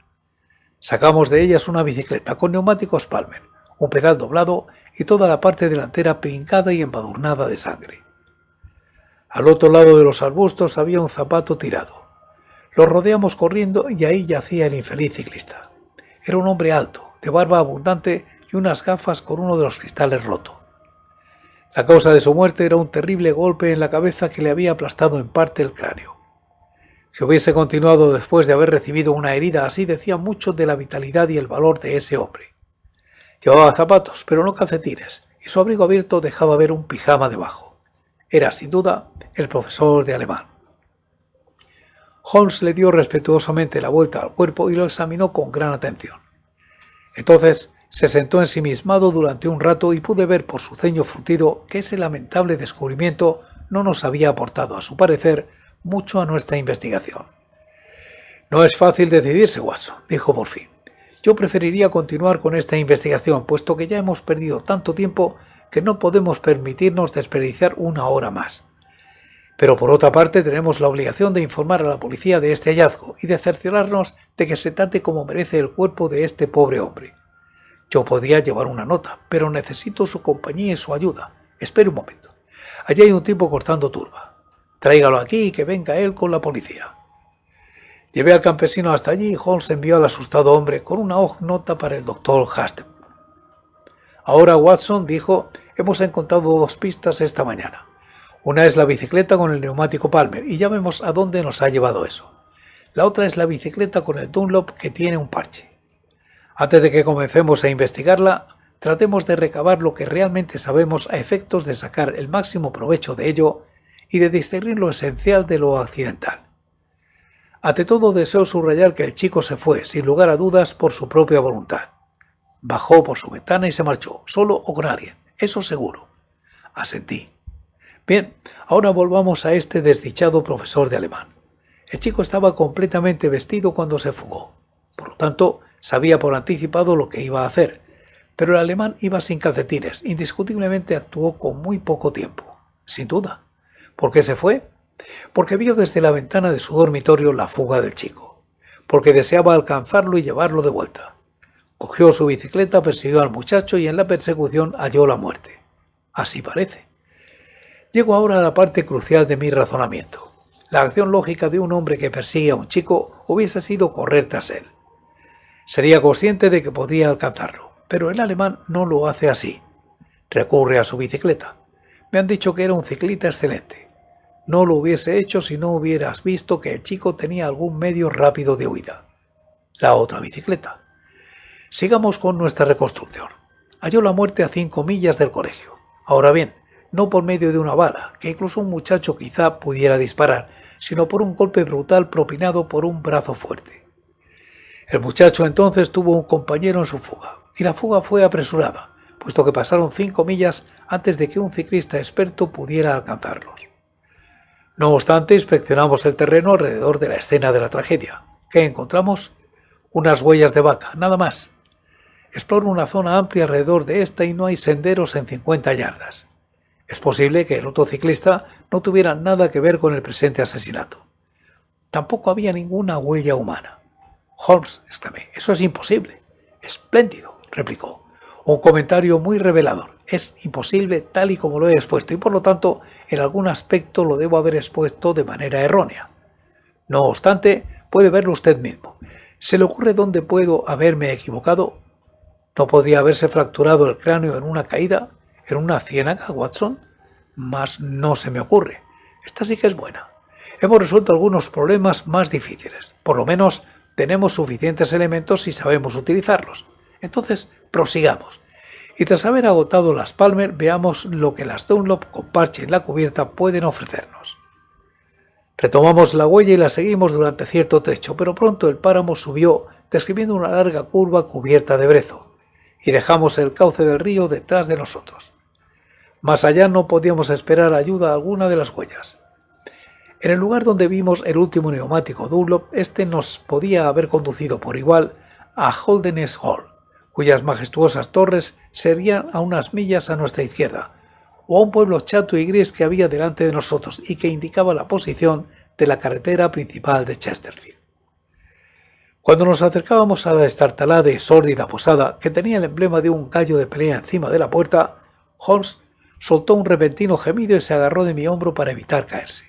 Speaker 1: Sacamos de ellas una bicicleta con neumáticos Palmer, un pedal doblado y toda la parte delantera pincada y embadurnada de sangre. Al otro lado de los arbustos había un zapato tirado. Lo rodeamos corriendo y ahí yacía el infeliz ciclista. Era un hombre alto, de barba abundante y unas gafas con uno de los cristales roto. La causa de su muerte era un terrible golpe en la cabeza que le había aplastado en parte el cráneo. Si hubiese continuado después de haber recibido una herida así, decía mucho de la vitalidad y el valor de ese hombre. Llevaba zapatos, pero no calcetines, y su abrigo abierto dejaba ver un pijama debajo. Era, sin duda, el profesor de alemán. Holmes le dio respetuosamente la vuelta al cuerpo y lo examinó con gran atención. Entonces se sentó ensimismado durante un rato y pude ver por su ceño frutido que ese lamentable descubrimiento no nos había aportado, a su parecer, mucho a nuestra investigación. No es fácil decidirse, Guaso dijo por fin. Yo preferiría continuar con esta investigación, puesto que ya hemos perdido tanto tiempo que no podemos permitirnos desperdiciar una hora más. Pero por otra parte tenemos la obligación de informar a la policía de este hallazgo y de cerciorarnos de que se trate como merece el cuerpo de este pobre hombre. Yo podría llevar una nota, pero necesito su compañía y su ayuda. Espere un momento. Allí hay un tipo cortando turba. Tráigalo aquí y que venga él con la policía. Llevé al campesino hasta allí y Holmes envió al asustado hombre con una nota para el doctor Hastem. Ahora Watson dijo, hemos encontrado dos pistas esta mañana. Una es la bicicleta con el neumático Palmer y ya vemos a dónde nos ha llevado eso. La otra es la bicicleta con el Dunlop que tiene un parche. Antes de que comencemos a investigarla, tratemos de recabar lo que realmente sabemos a efectos de sacar el máximo provecho de ello y de discernir lo esencial de lo accidental. Ante todo deseo subrayar que el chico se fue, sin lugar a dudas, por su propia voluntad. Bajó por su ventana y se marchó, solo o con alguien, eso seguro. Asentí. Bien, ahora volvamos a este desdichado profesor de alemán. El chico estaba completamente vestido cuando se fugó. Por lo tanto, sabía por anticipado lo que iba a hacer. Pero el alemán iba sin calcetines, indiscutiblemente actuó con muy poco tiempo, sin duda. ¿Por qué se fue? Porque vio desde la ventana de su dormitorio la fuga del chico, porque deseaba alcanzarlo y llevarlo de vuelta. Cogió su bicicleta, persiguió al muchacho y en la persecución halló la muerte. Así parece. Llego ahora a la parte crucial de mi razonamiento. La acción lógica de un hombre que persigue a un chico hubiese sido correr tras él. Sería consciente de que podía alcanzarlo, pero el alemán no lo hace así. Recurre a su bicicleta. Me han dicho que era un ciclista excelente no lo hubiese hecho si no hubieras visto que el chico tenía algún medio rápido de huida. La otra bicicleta. Sigamos con nuestra reconstrucción. Halló la muerte a cinco millas del colegio. Ahora bien, no por medio de una bala, que incluso un muchacho quizá pudiera disparar, sino por un golpe brutal propinado por un brazo fuerte. El muchacho entonces tuvo un compañero en su fuga, y la fuga fue apresurada, puesto que pasaron cinco millas antes de que un ciclista experto pudiera alcanzarlos. No obstante, inspeccionamos el terreno alrededor de la escena de la tragedia. ¿Qué encontramos? Unas huellas de vaca, nada más. Exploro una zona amplia alrededor de esta y no hay senderos en 50 yardas. Es posible que el motociclista no tuviera nada que ver con el presente asesinato. Tampoco había ninguna huella humana. Holmes, exclamé, eso es imposible. Espléndido, replicó. Un comentario muy revelador es imposible tal y como lo he expuesto y por lo tanto en algún aspecto lo debo haber expuesto de manera errónea. No obstante, puede verlo usted mismo. ¿Se le ocurre dónde puedo haberme equivocado? ¿No podría haberse fracturado el cráneo en una caída? ¿En una ciénaga, Watson? Más no se me ocurre. Esta sí que es buena. Hemos resuelto algunos problemas más difíciles. Por lo menos tenemos suficientes elementos si sabemos utilizarlos. Entonces, prosigamos y tras haber agotado las Palmer veamos lo que las Dunlop con parche en la cubierta pueden ofrecernos. Retomamos la huella y la seguimos durante cierto trecho, pero pronto el páramo subió describiendo una larga curva cubierta de brezo, y dejamos el cauce del río detrás de nosotros. Más allá no podíamos esperar ayuda alguna de las huellas. En el lugar donde vimos el último neumático Dunlop, este nos podía haber conducido por igual a Holden's Hall, cuyas majestuosas torres serían a unas millas a nuestra izquierda, o a un pueblo chato y gris que había delante de nosotros y que indicaba la posición de la carretera principal de Chesterfield. Cuando nos acercábamos a la destartalada y sórdida posada que tenía el emblema de un gallo de pelea encima de la puerta, Holmes soltó un repentino gemido y se agarró de mi hombro para evitar caerse.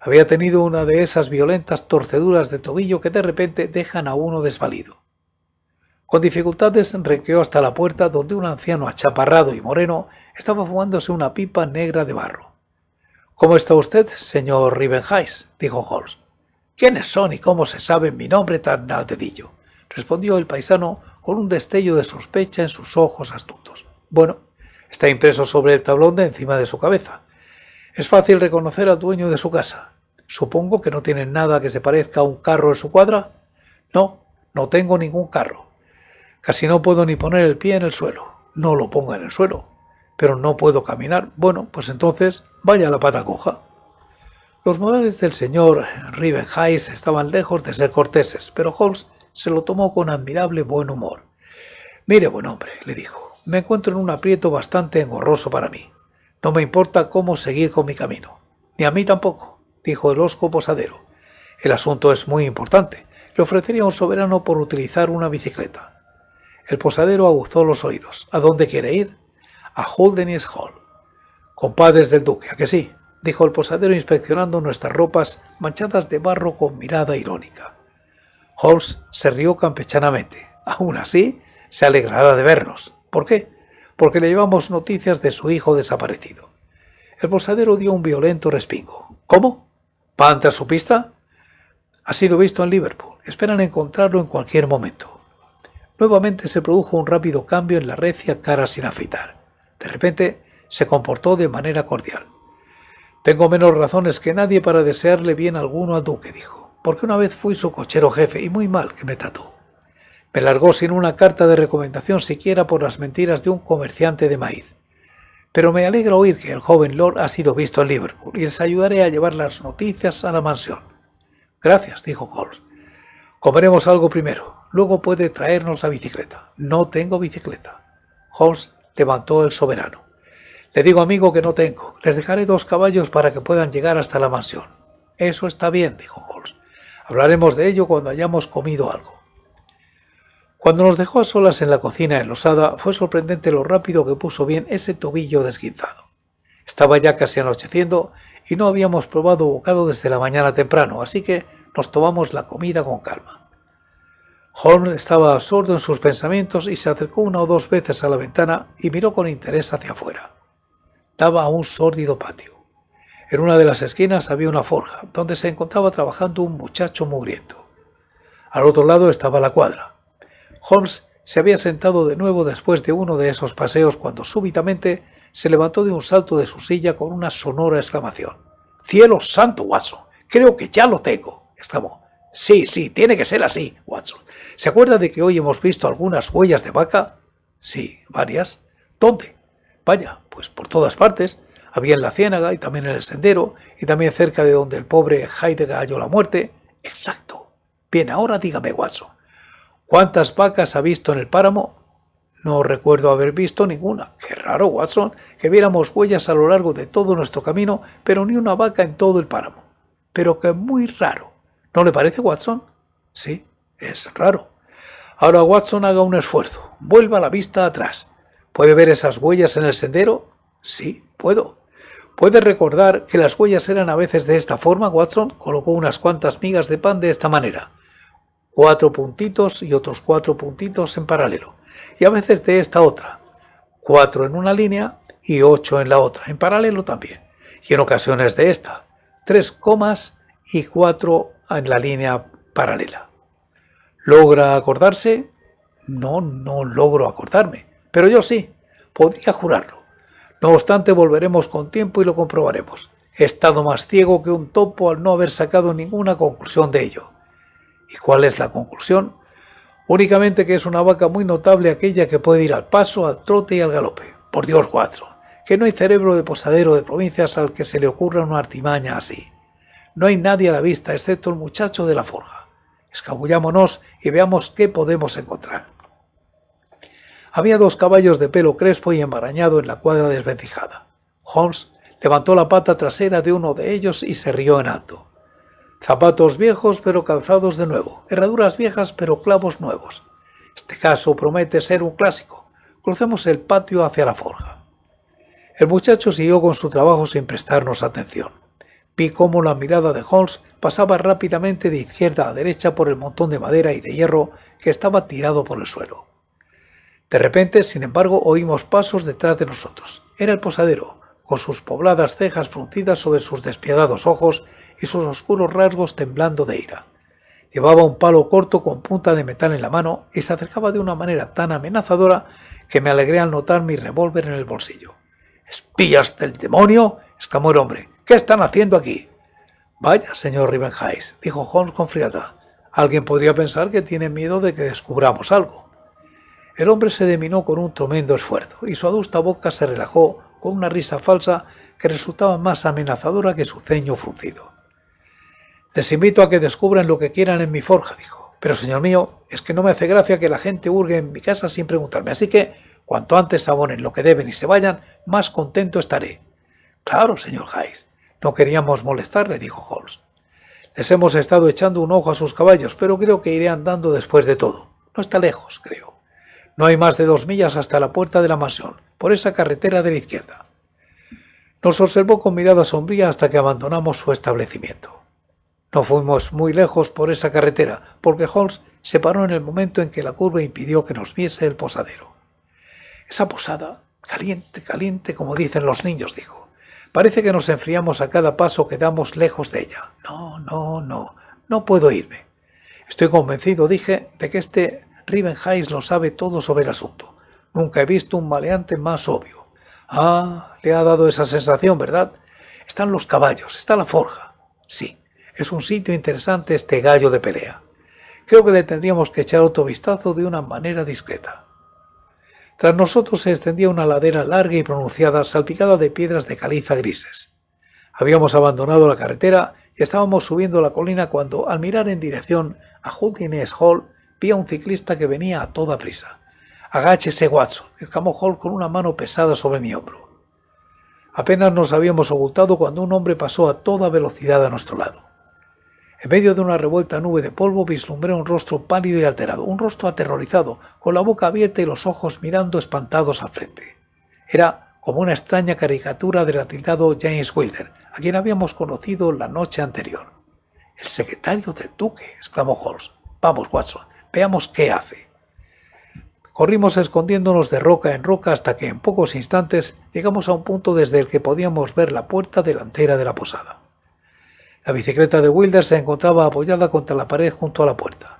Speaker 1: Había tenido una de esas violentas torceduras de tobillo que de repente dejan a uno desvalido. Con dificultades requeó hasta la puerta donde un anciano achaparrado y moreno estaba fumándose una pipa negra de barro. ¿Cómo está usted, señor Rivenhais? dijo Holmes. ¿Quiénes son y cómo se sabe mi nombre tan al dedillo? respondió el paisano con un destello de sospecha en sus ojos astutos. Bueno, está impreso sobre el tablón de encima de su cabeza. Es fácil reconocer al dueño de su casa. Supongo que no tienen nada que se parezca a un carro en su cuadra. No, no tengo ningún carro. Casi no puedo ni poner el pie en el suelo. No lo ponga en el suelo. Pero no puedo caminar. Bueno, pues entonces vaya la pata coja. Los modales del señor Rivenhais estaban lejos de ser corteses, pero Holmes se lo tomó con admirable buen humor. Mire, buen hombre, le dijo, me encuentro en un aprieto bastante engorroso para mí. No me importa cómo seguir con mi camino. Ni a mí tampoco, dijo el osco posadero. El asunto es muy importante. Le ofrecería un soberano por utilizar una bicicleta. El posadero aguzó los oídos. ¿A dónde quiere ir? A Holdenis Hall. Compadres del duque, ¿a que sí? dijo el posadero inspeccionando nuestras ropas manchadas de barro con mirada irónica. Holmes se rió campechanamente. Aún así, se alegrará de vernos. ¿Por qué? Porque le llevamos noticias de su hijo desaparecido. El posadero dio un violento respingo. ¿Cómo? ¿Panta su pista? Ha sido visto en Liverpool. Esperan encontrarlo en cualquier momento nuevamente se produjo un rápido cambio en la recia cara sin afeitar. De repente se comportó de manera cordial. Tengo menos razones que nadie para desearle bien alguno a Duque, dijo, porque una vez fui su cochero jefe y muy mal que me trató. Me largó sin una carta de recomendación siquiera por las mentiras de un comerciante de maíz. Pero me alegra oír que el joven Lord ha sido visto en Liverpool y les ayudaré a llevar las noticias a la mansión. Gracias, dijo Holmes. Comeremos algo primero, luego puede traernos la bicicleta. No tengo bicicleta. Holmes levantó el soberano. Le digo, amigo, que no tengo. Les dejaré dos caballos para que puedan llegar hasta la mansión. Eso está bien, dijo Holmes. Hablaremos de ello cuando hayamos comido algo. Cuando nos dejó a solas en la cocina enlosada, fue sorprendente lo rápido que puso bien ese tobillo desguinzado. Estaba ya casi anocheciendo y no habíamos probado bocado desde la mañana temprano, así que nos tomamos la comida con calma. Holmes estaba absorto en sus pensamientos y se acercó una o dos veces a la ventana y miró con interés hacia afuera. Daba a un sórdido patio. En una de las esquinas había una forja, donde se encontraba trabajando un muchacho mugriento. Al otro lado estaba la cuadra. Holmes se había sentado de nuevo después de uno de esos paseos cuando súbitamente se levantó de un salto de su silla con una sonora exclamación. ¡Cielo santo, Watson! Creo que ya lo tengo exclamó. Sí, sí, tiene que ser así, Watson. ¿Se acuerda de que hoy hemos visto algunas huellas de vaca? Sí, varias. ¿Dónde? Vaya, pues por todas partes. Había en la ciénaga y también en el sendero y también cerca de donde el pobre Heidegger halló la muerte. Exacto. Bien, ahora dígame, Watson. ¿Cuántas vacas ha visto en el páramo? No recuerdo haber visto ninguna. Qué raro, Watson, que viéramos huellas a lo largo de todo nuestro camino, pero ni una vaca en todo el páramo. Pero que muy raro. ¿No le parece, Watson? Sí, es raro. Ahora Watson haga un esfuerzo. Vuelva la vista atrás. ¿Puede ver esas huellas en el sendero? Sí, puedo. ¿Puede recordar que las huellas eran a veces de esta forma? Watson colocó unas cuantas migas de pan de esta manera. Cuatro puntitos y otros cuatro puntitos en paralelo. Y a veces de esta otra. Cuatro en una línea y ocho en la otra. En paralelo también. Y en ocasiones de esta. Tres comas y cuatro en la línea paralela. ¿Logra acordarse? No, no logro acordarme, pero yo sí, podría jurarlo. No obstante, volveremos con tiempo y lo comprobaremos. He estado más ciego que un topo al no haber sacado ninguna conclusión de ello. ¿Y cuál es la conclusión? Únicamente que es una vaca muy notable aquella que puede ir al paso, al trote y al galope. Por Dios, cuatro. Que no hay cerebro de posadero de provincias al que se le ocurra una artimaña así. No hay nadie a la vista excepto el muchacho de la forja. Escabullámonos y veamos qué podemos encontrar. Había dos caballos de pelo crespo y embarañado en la cuadra desvencijada. Holmes levantó la pata trasera de uno de ellos y se rió en alto. Zapatos viejos pero calzados de nuevo, herraduras viejas pero clavos nuevos. Este caso promete ser un clásico. Crucemos el patio hacia la forja. El muchacho siguió con su trabajo sin prestarnos atención. Vi cómo la mirada de Holmes pasaba rápidamente de izquierda a derecha por el montón de madera y de hierro que estaba tirado por el suelo. De repente, sin embargo, oímos pasos detrás de nosotros. Era el posadero, con sus pobladas cejas fruncidas sobre sus despiadados ojos y sus oscuros rasgos temblando de ira. Llevaba un palo corto con punta de metal en la mano y se acercaba de una manera tan amenazadora que me alegré al notar mi revólver en el bolsillo. ¡Espías del demonio! exclamó el hombre. ¿Qué están haciendo aquí? Vaya, señor Rivenhais», dijo Holmes con frialdad. Alguien podría pensar que tiene miedo de que descubramos algo. El hombre se deminó con un tremendo esfuerzo y su adusta boca se relajó con una risa falsa que resultaba más amenazadora que su ceño fruncido. Les invito a que descubran lo que quieran en mi forja, dijo. Pero, señor mío, es que no me hace gracia que la gente hurgue en mi casa sin preguntarme, así que cuanto antes abonen lo que deben y se vayan, más contento estaré. Claro, señor Hais». No queríamos molestarle, dijo Holmes. Les hemos estado echando un ojo a sus caballos, pero creo que iré andando después de todo. No está lejos, creo. No hay más de dos millas hasta la puerta de la mansión, por esa carretera de la izquierda. Nos observó con mirada sombría hasta que abandonamos su establecimiento. No fuimos muy lejos por esa carretera, porque Holmes se paró en el momento en que la curva impidió que nos viese el posadero. Esa posada, caliente, caliente, como dicen los niños, dijo. Parece que nos enfriamos a cada paso que damos lejos de ella. No, no, no, no puedo irme. Estoy convencido, dije, de que este Rivenhais lo sabe todo sobre el asunto. Nunca he visto un maleante más obvio. Ah, le ha dado esa sensación, ¿verdad? Están los caballos, está la forja. Sí, es un sitio interesante este gallo de pelea. Creo que le tendríamos que echar otro vistazo de una manera discreta. Tras nosotros se extendía una ladera larga y pronunciada, salpicada de piedras de caliza grises. Habíamos abandonado la carretera y estábamos subiendo la colina cuando, al mirar en dirección a ness Hall, vi a un ciclista que venía a toda prisa. Agáchese, Watson, exclamó Hall con una mano pesada sobre mi hombro. Apenas nos habíamos ocultado cuando un hombre pasó a toda velocidad a nuestro lado. En medio de una revuelta nube de polvo vislumbré un rostro pálido y alterado, un rostro aterrorizado, con la boca abierta y los ojos mirando espantados al frente. Era como una extraña caricatura del atildado James Wilder, a quien habíamos conocido la noche anterior. El secretario del duque, exclamó Holmes. Vamos, Watson, veamos qué hace. Corrimos escondiéndonos de roca en roca hasta que en pocos instantes llegamos a un punto desde el que podíamos ver la puerta delantera de la posada. La bicicleta de Wilder se encontraba apoyada contra la pared junto a la puerta.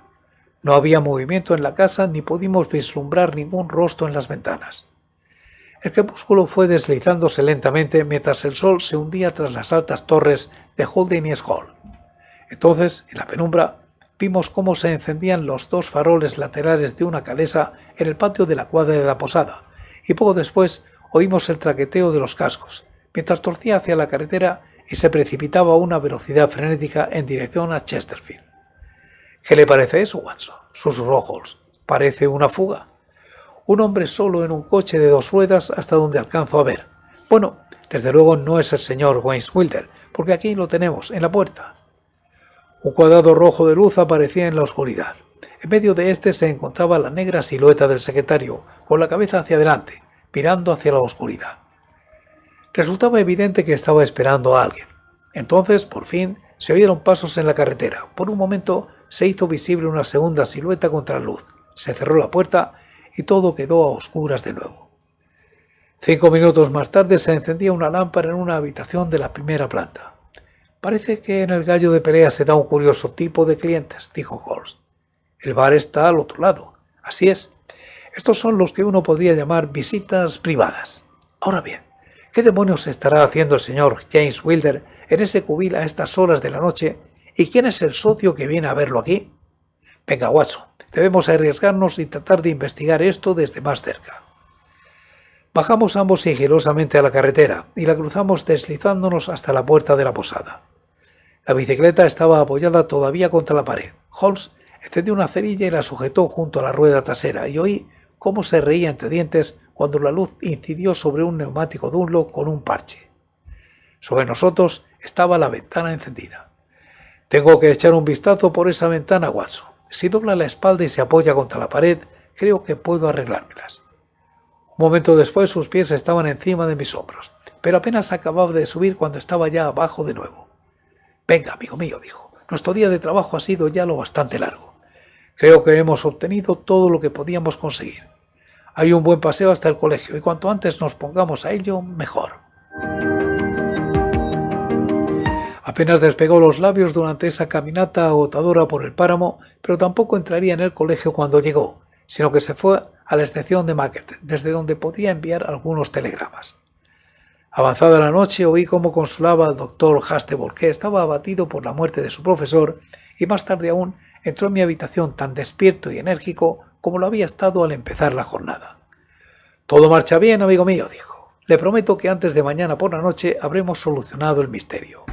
Speaker 1: No había movimiento en la casa ni pudimos vislumbrar ningún rostro en las ventanas. El crepúsculo fue deslizándose lentamente mientras el sol se hundía tras las altas torres de Holden y Hall. Entonces, en la penumbra, vimos cómo se encendían los dos faroles laterales de una calesa en el patio de la cuadra de la posada, y poco después oímos el traqueteo de los cascos, mientras torcía hacia la carretera y se precipitaba a una velocidad frenética en dirección a Chesterfield. ¿Qué le parece eso, Watson? Sus rojos. Parece una fuga. Un hombre solo en un coche de dos ruedas hasta donde alcanzo a ver. Bueno, desde luego no es el señor Wayne porque aquí lo tenemos, en la puerta. Un cuadrado rojo de luz aparecía en la oscuridad. En medio de este se encontraba la negra silueta del secretario, con la cabeza hacia adelante, mirando hacia la oscuridad. Resultaba evidente que estaba esperando a alguien. Entonces, por fin, se oyeron pasos en la carretera. Por un momento se hizo visible una segunda silueta contra la luz. Se cerró la puerta y todo quedó a oscuras de nuevo. Cinco minutos más tarde se encendía una lámpara en una habitación de la primera planta. Parece que en el gallo de pelea se da un curioso tipo de clientes, dijo Horst. El bar está al otro lado. Así es. Estos son los que uno podría llamar visitas privadas. Ahora bien, ¿Qué demonios estará haciendo el señor James Wilder en ese cubil a estas horas de la noche? ¿Y quién es el socio que viene a verlo aquí? Venga, debemos arriesgarnos y tratar de investigar esto desde más cerca. Bajamos ambos sigilosamente a la carretera y la cruzamos deslizándonos hasta la puerta de la posada. La bicicleta estaba apoyada todavía contra la pared. Holmes encendió una cerilla y la sujetó junto a la rueda trasera y oí cómo se reía entre dientes cuando la luz incidió sobre un neumático Dunlop con un parche. Sobre nosotros estaba la ventana encendida. Tengo que echar un vistazo por esa ventana, Watson. Si dobla la espalda y se apoya contra la pared, creo que puedo arreglármelas. Un momento después sus pies estaban encima de mis hombros, pero apenas acababa de subir cuando estaba ya abajo de nuevo. Venga, amigo mío, dijo, nuestro día de trabajo ha sido ya lo bastante largo. Creo que hemos obtenido todo lo que podíamos conseguir. Hay un buen paseo hasta el colegio y cuanto antes nos pongamos a ello, mejor. Apenas despegó los labios durante esa caminata agotadora por el páramo, pero tampoco entraría en el colegio cuando llegó, sino que se fue a la estación de Maquet, desde donde podía enviar algunos telegramas. Avanzada la noche oí cómo consolaba al doctor Hastebol, que estaba abatido por la muerte de su profesor, y más tarde aún entró en mi habitación tan despierto y enérgico como lo había estado al empezar la jornada. Todo marcha bien, amigo mío, dijo. Le prometo que antes de mañana por la noche habremos solucionado el misterio.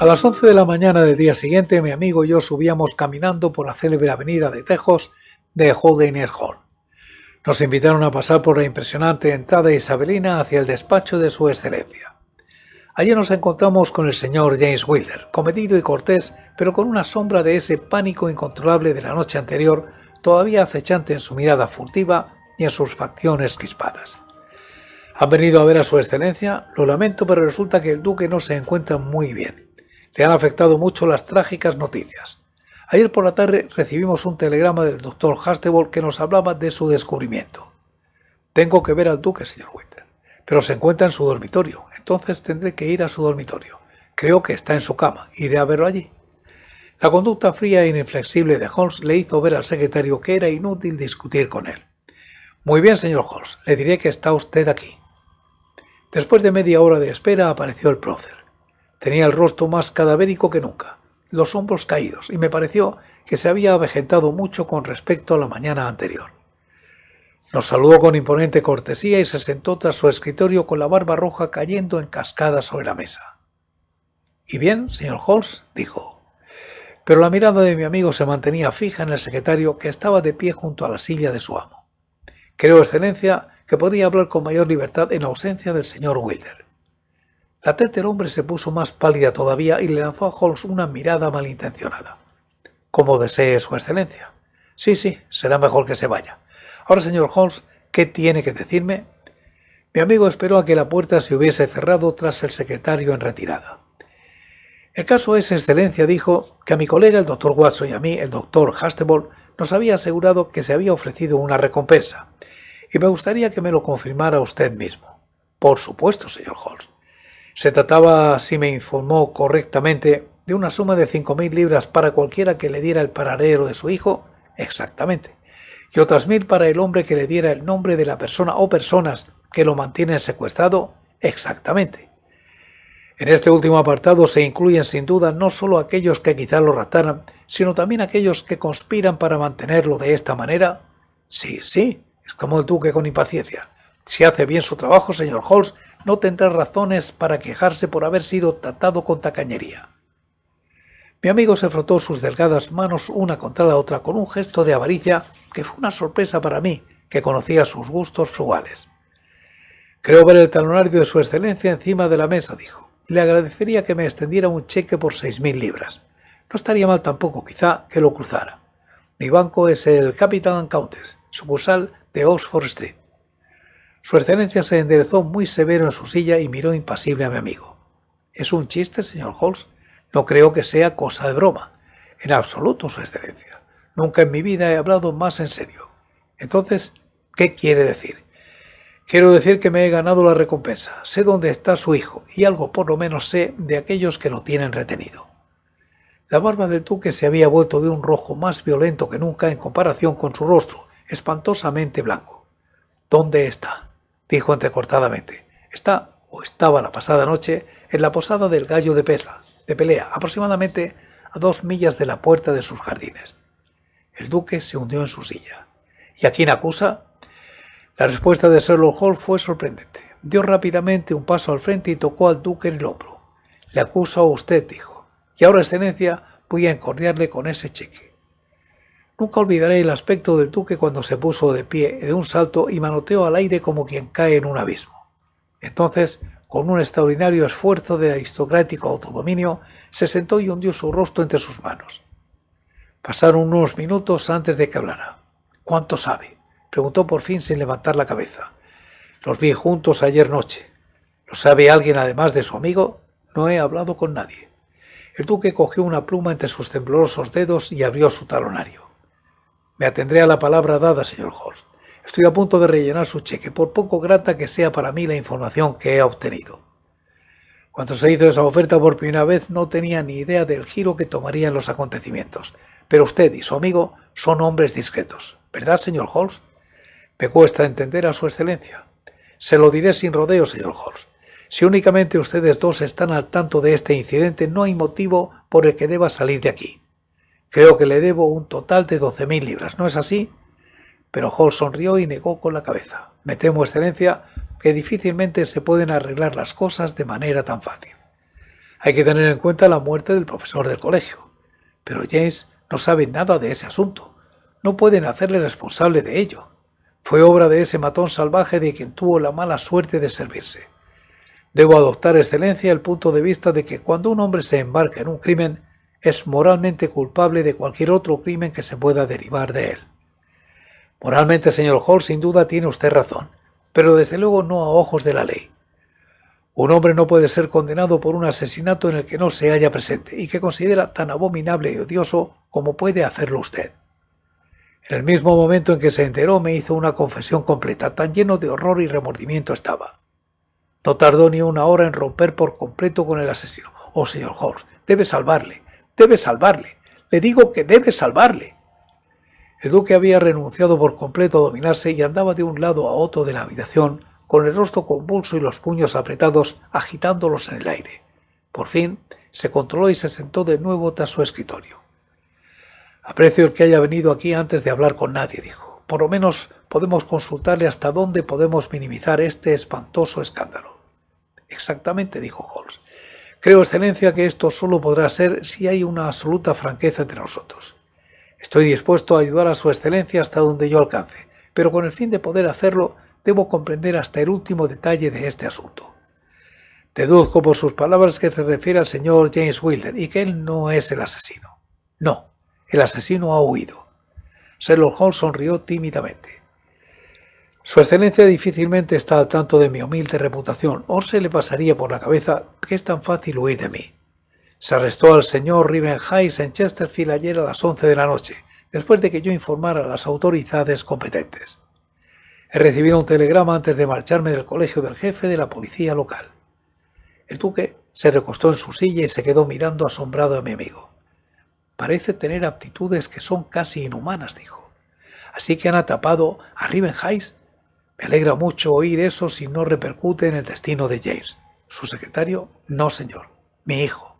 Speaker 1: A las 11 de la mañana del día siguiente, mi amigo y yo subíamos caminando por la célebre avenida de Tejos de Holderness Hall. Nos invitaron a pasar por la impresionante entrada isabelina hacia el despacho de su excelencia. Allí nos encontramos con el señor James Wilder, comedido y cortés, pero con una sombra de ese pánico incontrolable de la noche anterior, todavía acechante en su mirada furtiva y en sus facciones crispadas. Han venido a ver a su excelencia, lo lamento, pero resulta que el duque no se encuentra muy bien. Le han afectado mucho las trágicas noticias. Ayer por la tarde recibimos un telegrama del doctor Hastebol que nos hablaba de su descubrimiento. Tengo que ver al duque, señor Winter, pero se encuentra en su dormitorio, entonces tendré que ir a su dormitorio. Creo que está en su cama, iré a verlo allí. La conducta fría e inflexible de Holmes le hizo ver al secretario que era inútil discutir con él. Muy bien, señor Holmes, le diré que está usted aquí. Después de media hora de espera apareció el prócer. Tenía el rostro más cadavérico que nunca los hombros caídos y me pareció que se había avejentado mucho con respecto a la mañana anterior. Nos saludó con imponente cortesía y se sentó tras su escritorio con la barba roja cayendo en cascada sobre la mesa. ¿Y bien, señor Holmes? dijo. Pero la mirada de mi amigo se mantenía fija en el secretario que estaba de pie junto a la silla de su amo. Creo, Excelencia, que podría hablar con mayor libertad en ausencia del señor Wilder. La teta del hombre se puso más pálida todavía y le lanzó a Holmes una mirada malintencionada. Como desee su excelencia. Sí, sí, será mejor que se vaya. Ahora, señor Holmes, ¿qué tiene que decirme? Mi amigo esperó a que la puerta se hubiese cerrado tras el secretario en retirada. El caso es, excelencia, dijo, que a mi colega el doctor Watson y a mí, el doctor Hastable, nos había asegurado que se había ofrecido una recompensa, y me gustaría que me lo confirmara usted mismo. Por supuesto, señor Holmes. Se trataba, si me informó correctamente, de una suma de 5.000 libras para cualquiera que le diera el paradero de su hijo, exactamente, y otras mil para el hombre que le diera el nombre de la persona o personas que lo mantienen secuestrado, exactamente. En este último apartado se incluyen sin duda no solo aquellos que quizá lo raptaran, sino también aquellos que conspiran para mantenerlo de esta manera. Sí, sí, exclamó el duque con impaciencia. Si hace bien su trabajo, señor Holmes, no tendrá razones para quejarse por haber sido tratado con tacañería. Mi amigo se frotó sus delgadas manos una contra la otra con un gesto de avaricia que fue una sorpresa para mí, que conocía sus gustos frugales. Creo ver el talonario de su excelencia encima de la mesa, dijo. Le agradecería que me extendiera un cheque por seis mil libras. No estaría mal tampoco, quizá, que lo cruzara. Mi banco es el Capital Counties, sucursal de Oxford Street. Su excelencia se enderezó muy severo en su silla y miró impasible a mi amigo. ¿Es un chiste, señor Holmes? No creo que sea cosa de broma. En absoluto, su excelencia. Nunca en mi vida he hablado más en serio. Entonces, ¿qué quiere decir? Quiero decir que me he ganado la recompensa. Sé dónde está su hijo y algo por lo menos sé de aquellos que lo tienen retenido. La barba del duque se había vuelto de un rojo más violento que nunca en comparación con su rostro, espantosamente blanco. ¿Dónde está? dijo entrecortadamente. Está o estaba la pasada noche en la posada del gallo de, Pesla, de pelea, aproximadamente a dos millas de la puerta de sus jardines. El duque se hundió en su silla. ¿Y a quién acusa? La respuesta de Sherlock Holmes fue sorprendente. Dio rápidamente un paso al frente y tocó al duque en el hombro. Le acuso a usted, dijo. Y ahora, excelencia, voy a encordiarle con ese cheque. Nunca olvidaré el aspecto del duque cuando se puso de pie de un salto y manoteó al aire como quien cae en un abismo. Entonces, con un extraordinario esfuerzo de aristocrático autodominio, se sentó y hundió su rostro entre sus manos. Pasaron unos minutos antes de que hablara. ¿Cuánto sabe? preguntó por fin sin levantar la cabeza. Los vi juntos ayer noche. ¿Lo sabe alguien además de su amigo? No he hablado con nadie. El duque cogió una pluma entre sus temblorosos dedos y abrió su talonario. Me atendré a la palabra dada, señor Holmes. Estoy a punto de rellenar su cheque, por poco grata que sea para mí la información que he obtenido. Cuando se hizo esa oferta por primera vez no tenía ni idea del giro que tomarían los acontecimientos, pero usted y su amigo son hombres discretos, ¿verdad, señor Halls? Me cuesta entender a su excelencia. Se lo diré sin rodeos, señor Holmes. Si únicamente ustedes dos están al tanto de este incidente, no hay motivo por el que deba salir de aquí. Creo que le debo un total de 12.000 libras, ¿no es así? Pero Hall sonrió y negó con la cabeza. Me temo, Excelencia, que difícilmente se pueden arreglar las cosas de manera tan fácil. Hay que tener en cuenta la muerte del profesor del colegio. Pero James no sabe nada de ese asunto. No pueden hacerle responsable de ello. Fue obra de ese matón salvaje de quien tuvo la mala suerte de servirse. Debo adoptar, Excelencia, el punto de vista de que cuando un hombre se embarca en un crimen, es moralmente culpable de cualquier otro crimen que se pueda derivar de él. Moralmente, señor Hall, sin duda tiene usted razón, pero desde luego no a ojos de la ley. Un hombre no puede ser condenado por un asesinato en el que no se haya presente y que considera tan abominable y odioso como puede hacerlo usted. En el mismo momento en que se enteró me hizo una confesión completa, tan lleno de horror y remordimiento estaba. No tardó ni una hora en romper por completo con el asesino. Oh, señor Hall, debe salvarle. Debe salvarle. Le digo que debe salvarle. El duque había renunciado por completo a dominarse y andaba de un lado a otro de la habitación, con el rostro convulso y los puños apretados, agitándolos en el aire. Por fin, se controló y se sentó de nuevo tras su escritorio. Aprecio el que haya venido aquí antes de hablar con nadie, dijo. Por lo menos podemos consultarle hasta dónde podemos minimizar este espantoso escándalo. Exactamente, dijo Holmes. Creo, Excelencia, que esto solo podrá ser si hay una absoluta franqueza entre nosotros. Estoy dispuesto a ayudar a Su Excelencia hasta donde yo alcance, pero con el fin de poder hacerlo debo comprender hasta el último detalle de este asunto. Deduzco por sus palabras que se refiere al señor James Wilder y que él no es el asesino. No, el asesino ha huido. Sherlock Holmes sonrió tímidamente. Su excelencia difícilmente está al tanto de mi humilde reputación, o se le pasaría por la cabeza que es tan fácil huir de mí. Se arrestó al señor Rivenhais en Chesterfield ayer a las 11 de la noche, después de que yo informara a las autoridades competentes. He recibido un telegrama antes de marcharme del colegio del jefe de la policía local. El duque se recostó en su silla y se quedó mirando asombrado a mi amigo. Parece tener aptitudes que son casi inhumanas, dijo. Así que han atapado a Rivenhais me alegra mucho oír eso si no repercute en el destino de James. Su secretario, no señor, mi hijo.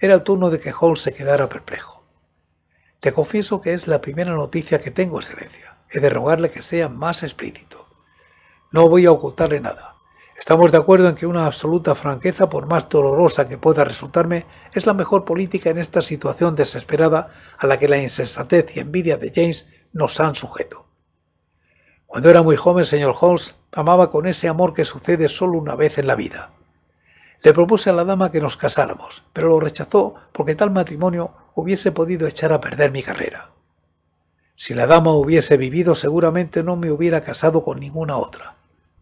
Speaker 1: Era el turno de que Hall se quedara perplejo. Te confieso que es la primera noticia que tengo, Excelencia. He de rogarle que sea más explícito. No voy a ocultarle nada. Estamos de acuerdo en que una absoluta franqueza, por más dolorosa que pueda resultarme, es la mejor política en esta situación desesperada a la que la insensatez y envidia de James nos han sujeto. Cuando era muy joven, señor Holmes amaba con ese amor que sucede solo una vez en la vida. Le propuse a la dama que nos casáramos, pero lo rechazó porque tal matrimonio hubiese podido echar a perder mi carrera. Si la dama hubiese vivido, seguramente no me hubiera casado con ninguna otra.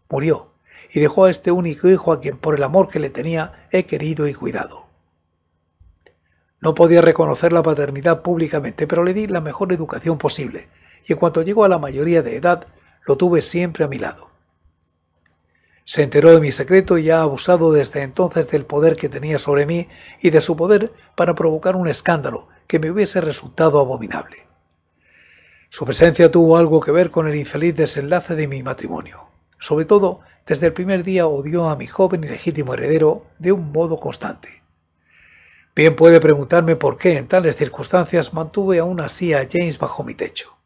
Speaker 1: Murió y dejó a este único hijo a quien por el amor que le tenía he querido y cuidado. No podía reconocer la paternidad públicamente, pero le di la mejor educación posible, y en cuanto llegó a la mayoría de edad, lo tuve siempre a mi lado. Se enteró de mi secreto y ha abusado desde entonces del poder que tenía sobre mí y de su poder para provocar un escándalo que me hubiese resultado abominable. Su presencia tuvo algo que ver con el infeliz desenlace de mi matrimonio. Sobre todo, desde el primer día odió a mi joven y legítimo heredero de un modo constante. Bien puede preguntarme por qué en tales circunstancias mantuve aún así a James bajo mi techo.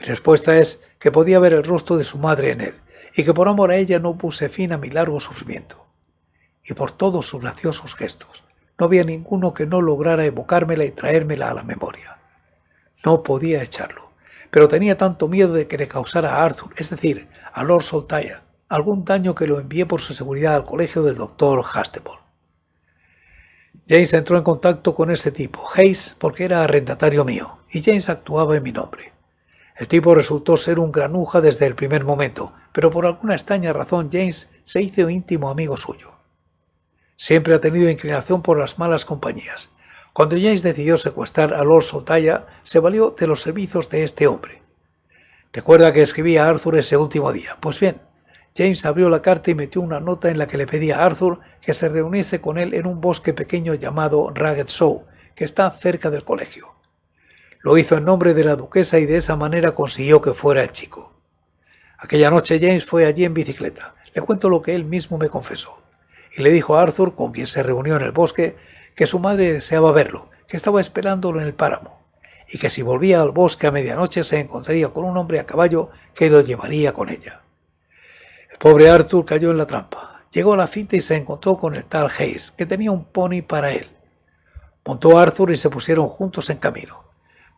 Speaker 1: Mi respuesta es que podía ver el rostro de su madre en él y que por amor a ella no puse fin a mi largo sufrimiento. Y por todos sus graciosos gestos, no había ninguno que no lograra evocármela y traérmela a la memoria. No podía echarlo, pero tenía tanto miedo de que le causara a Arthur, es decir, a Lord Soltaya, algún daño que lo envié por su seguridad al colegio del doctor Hastable. James entró en contacto con ese tipo, Hayes, porque era arrendatario mío, y James actuaba en mi nombre. El tipo resultó ser un granuja desde el primer momento, pero por alguna extraña razón James se hizo íntimo amigo suyo. Siempre ha tenido inclinación por las malas compañías. Cuando James decidió secuestrar a Lord Sotaya, se valió de los servicios de este hombre. Recuerda que escribía a Arthur ese último día. Pues bien, James abrió la carta y metió una nota en la que le pedía a Arthur que se reuniese con él en un bosque pequeño llamado Ragged Show, que está cerca del colegio. Lo hizo en nombre de la duquesa y de esa manera consiguió que fuera el chico. Aquella noche James fue allí en bicicleta. Le cuento lo que él mismo me confesó. Y le dijo a Arthur, con quien se reunió en el bosque, que su madre deseaba verlo, que estaba esperándolo en el páramo, y que si volvía al bosque a medianoche se encontraría con un hombre a caballo que lo llevaría con ella. El pobre Arthur cayó en la trampa. Llegó a la cinta y se encontró con el tal Hayes, que tenía un pony para él. Montó a Arthur y se pusieron juntos en camino.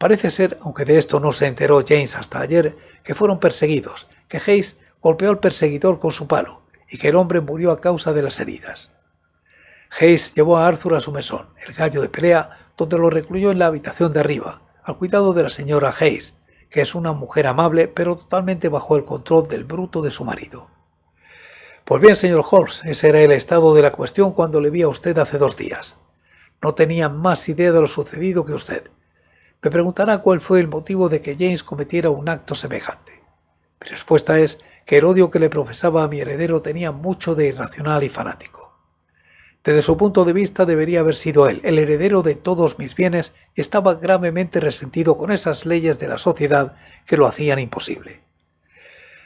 Speaker 1: Parece ser, aunque de esto no se enteró James hasta ayer, que fueron perseguidos, que Hayes golpeó al perseguidor con su palo y que el hombre murió a causa de las heridas. Hayes llevó a Arthur a su mesón, el gallo de pelea, donde lo recluyó en la habitación de arriba, al cuidado de la señora Hayes, que es una mujer amable pero totalmente bajo el control del bruto de su marido. Pues bien, señor Holmes, ese era el estado de la cuestión cuando le vi a usted hace dos días. No tenía más idea de lo sucedido que usted, me preguntará cuál fue el motivo de que James cometiera un acto semejante. Mi respuesta es que el odio que le profesaba a mi heredero tenía mucho de irracional y fanático. Desde su punto de vista debería haber sido él, el heredero de todos mis bienes, y estaba gravemente resentido con esas leyes de la sociedad que lo hacían imposible.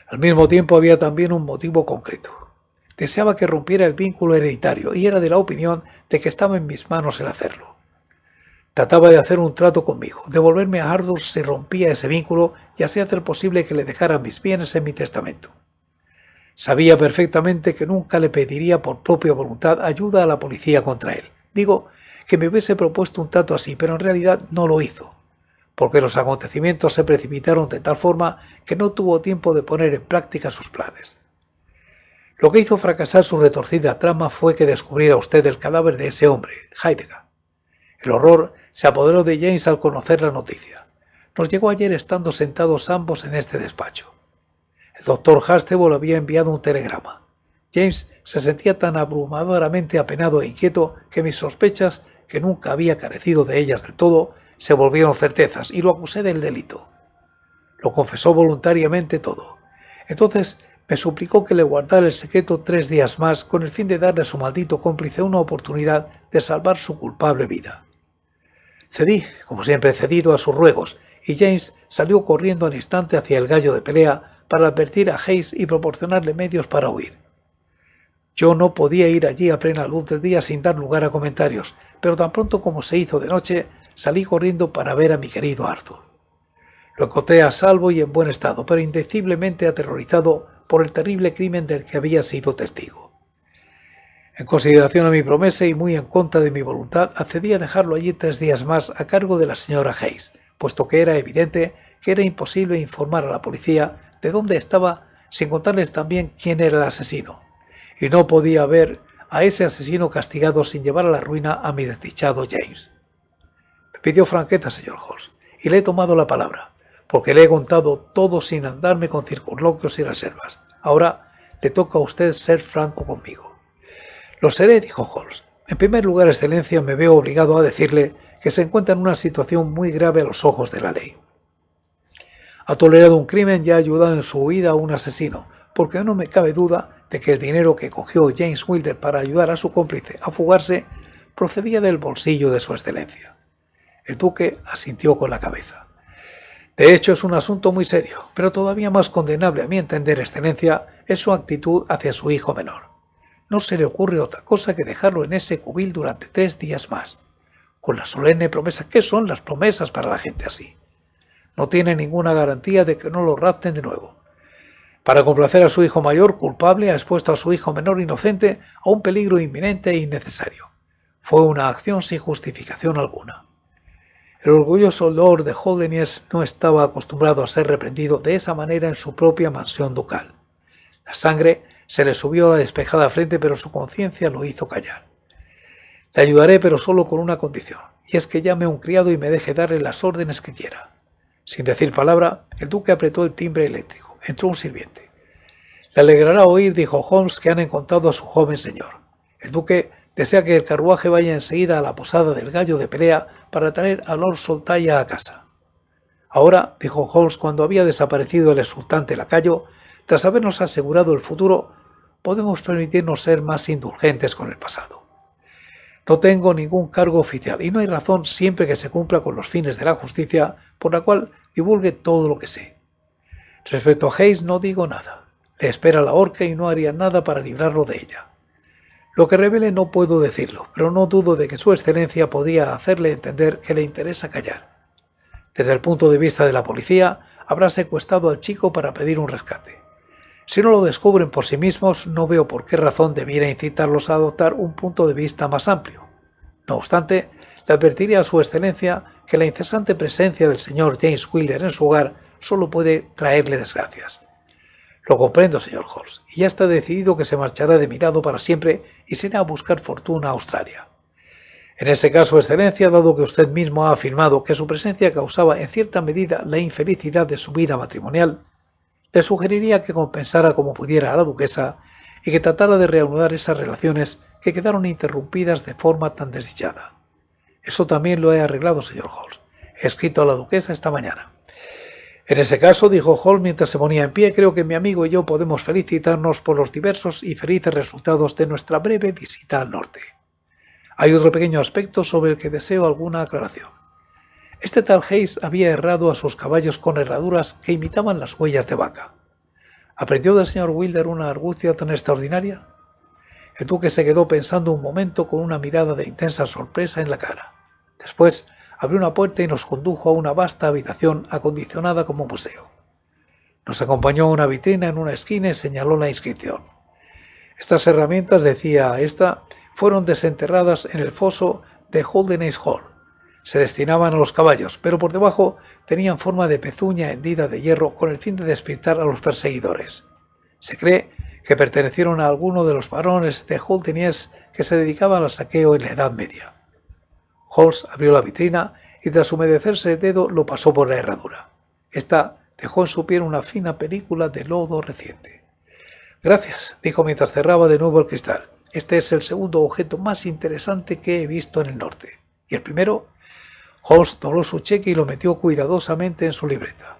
Speaker 1: Al mismo tiempo había también un motivo concreto. Deseaba que rompiera el vínculo hereditario y era de la opinión de que estaba en mis manos el hacerlo. Trataba de hacer un trato conmigo, devolverme a Ardor si rompía ese vínculo y así hacer posible que le dejara mis bienes en mi testamento. Sabía perfectamente que nunca le pediría por propia voluntad ayuda a la policía contra él. Digo que me hubiese propuesto un trato así, pero en realidad no lo hizo, porque los acontecimientos se precipitaron de tal forma que no tuvo tiempo de poner en práctica sus planes. Lo que hizo fracasar su retorcida trama fue que descubriera usted el cadáver de ese hombre, Heidegger. El horror se apoderó de James al conocer la noticia. Nos llegó ayer estando sentados ambos en este despacho. El doctor Hastable había enviado un telegrama. James se sentía tan abrumadoramente apenado e inquieto que mis sospechas, que nunca había carecido de ellas del todo, se volvieron certezas y lo acusé del delito. Lo confesó voluntariamente todo. Entonces me suplicó que le guardara el secreto tres días más con el fin de darle a su maldito cómplice una oportunidad de salvar su culpable vida. Cedí, como siempre cedido a sus ruegos, y James salió corriendo al instante hacia el gallo de pelea para advertir a Hayes y proporcionarle medios para huir. Yo no podía ir allí a plena luz del día sin dar lugar a comentarios, pero tan pronto como se hizo de noche, salí corriendo para ver a mi querido Arthur. Lo encontré a salvo y en buen estado, pero indeciblemente aterrorizado por el terrible crimen del que había sido testigo. En consideración a mi promesa y muy en contra de mi voluntad, accedí a dejarlo allí tres días más a cargo de la señora Hayes, puesto que era evidente que era imposible informar a la policía de dónde estaba sin contarles también quién era el asesino. Y no podía ver a ese asesino castigado sin llevar a la ruina a mi desdichado James. Me pidió franqueza, señor Holmes, y le he tomado la palabra, porque le he contado todo sin andarme con circunloquios y reservas. Ahora le toca a usted ser franco conmigo. Lo seré, dijo Holmes. En primer lugar, Excelencia, me veo obligado a decirle que se encuentra en una situación muy grave a los ojos de la ley. Ha tolerado un crimen y ha ayudado en su huida a un asesino, porque no me cabe duda de que el dinero que cogió James Wilder para ayudar a su cómplice a fugarse procedía del bolsillo de su excelencia. El duque asintió con la cabeza. De hecho, es un asunto muy serio, pero todavía más condenable a mi entender, excelencia, es su actitud hacia su hijo menor no se le ocurre otra cosa que dejarlo en ese cubil durante tres días más, con la solemne promesa que son las promesas para la gente así. No tiene ninguna garantía de que no lo rapten de nuevo. Para complacer a su hijo mayor culpable ha expuesto a su hijo menor inocente a un peligro inminente e innecesario. Fue una acción sin justificación alguna. El orgulloso Lord de Holdenies no estaba acostumbrado a ser reprendido de esa manera en su propia mansión ducal. La sangre se le subió la despejada frente, pero su conciencia lo hizo callar. «Le ayudaré, pero solo con una condición, y es que llame a un criado y me deje darle las órdenes que quiera. Sin decir palabra, el duque apretó el timbre eléctrico. Entró un sirviente. Le alegrará oír, dijo Holmes, que han encontrado a su joven señor. El duque desea que el carruaje vaya enseguida a la posada del gallo de pelea para traer a Lord Soltaya a casa. Ahora, dijo Holmes cuando había desaparecido el exultante lacayo, tras habernos asegurado el futuro, podemos permitirnos ser más indulgentes con el pasado. No tengo ningún cargo oficial y no hay razón siempre que se cumpla con los fines de la justicia por la cual divulgue todo lo que sé. Respecto a Hayes no digo nada. Le espera la horca y no haría nada para librarlo de ella. Lo que revele no puedo decirlo, pero no dudo de que su excelencia podría hacerle entender que le interesa callar. Desde el punto de vista de la policía, habrá secuestrado al chico para pedir un rescate. Si no lo descubren por sí mismos, no veo por qué razón debiera incitarlos a adoptar un punto de vista más amplio. No obstante, le advertiría a su excelencia que la incesante presencia del señor James Wilder en su hogar solo puede traerle desgracias. Lo comprendo, señor Holmes, y ya está decidido que se marchará de mi lado para siempre y se irá a buscar fortuna a Australia. En ese caso, excelencia, dado que usted mismo ha afirmado que su presencia causaba en cierta medida la infelicidad de su vida matrimonial, le sugeriría que compensara como pudiera a la duquesa y que tratara de reanudar esas relaciones que quedaron interrumpidas de forma tan desdichada. Eso también lo he arreglado, señor Hall, He escrito a la duquesa esta mañana. En ese caso, dijo Hall, mientras se ponía en pie, creo que mi amigo y yo podemos felicitarnos por los diversos y felices resultados de nuestra breve visita al norte. Hay otro pequeño aspecto sobre el que deseo alguna aclaración. Este tal Hayes había errado a sus caballos con herraduras que imitaban las huellas de vaca. ¿Aprendió del señor Wilder una argucia tan extraordinaria? El duque se quedó pensando un momento con una mirada de intensa sorpresa en la cara. Después abrió una puerta y nos condujo a una vasta habitación acondicionada como museo. Nos acompañó a una vitrina en una esquina y señaló la inscripción. Estas herramientas, decía esta, fueron desenterradas en el foso de Holdeney's Hall se destinaban a los caballos, pero por debajo tenían forma de pezuña hendida de hierro con el fin de despistar a los perseguidores. Se cree que pertenecieron a alguno de los varones de Holteniers que se dedicaban al saqueo en la Edad Media. Holmes abrió la vitrina y tras humedecerse el dedo lo pasó por la herradura. Esta dejó en su piel una fina película de lodo reciente. Gracias, dijo mientras cerraba de nuevo el cristal. Este es el segundo objeto más interesante que he visto en el norte. Y el primero Host tomó su cheque y lo metió cuidadosamente en su libreta.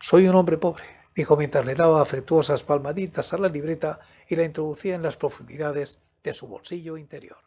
Speaker 1: Soy un hombre pobre, dijo mientras le daba afectuosas palmaditas a la libreta y la introducía en las profundidades de su bolsillo interior.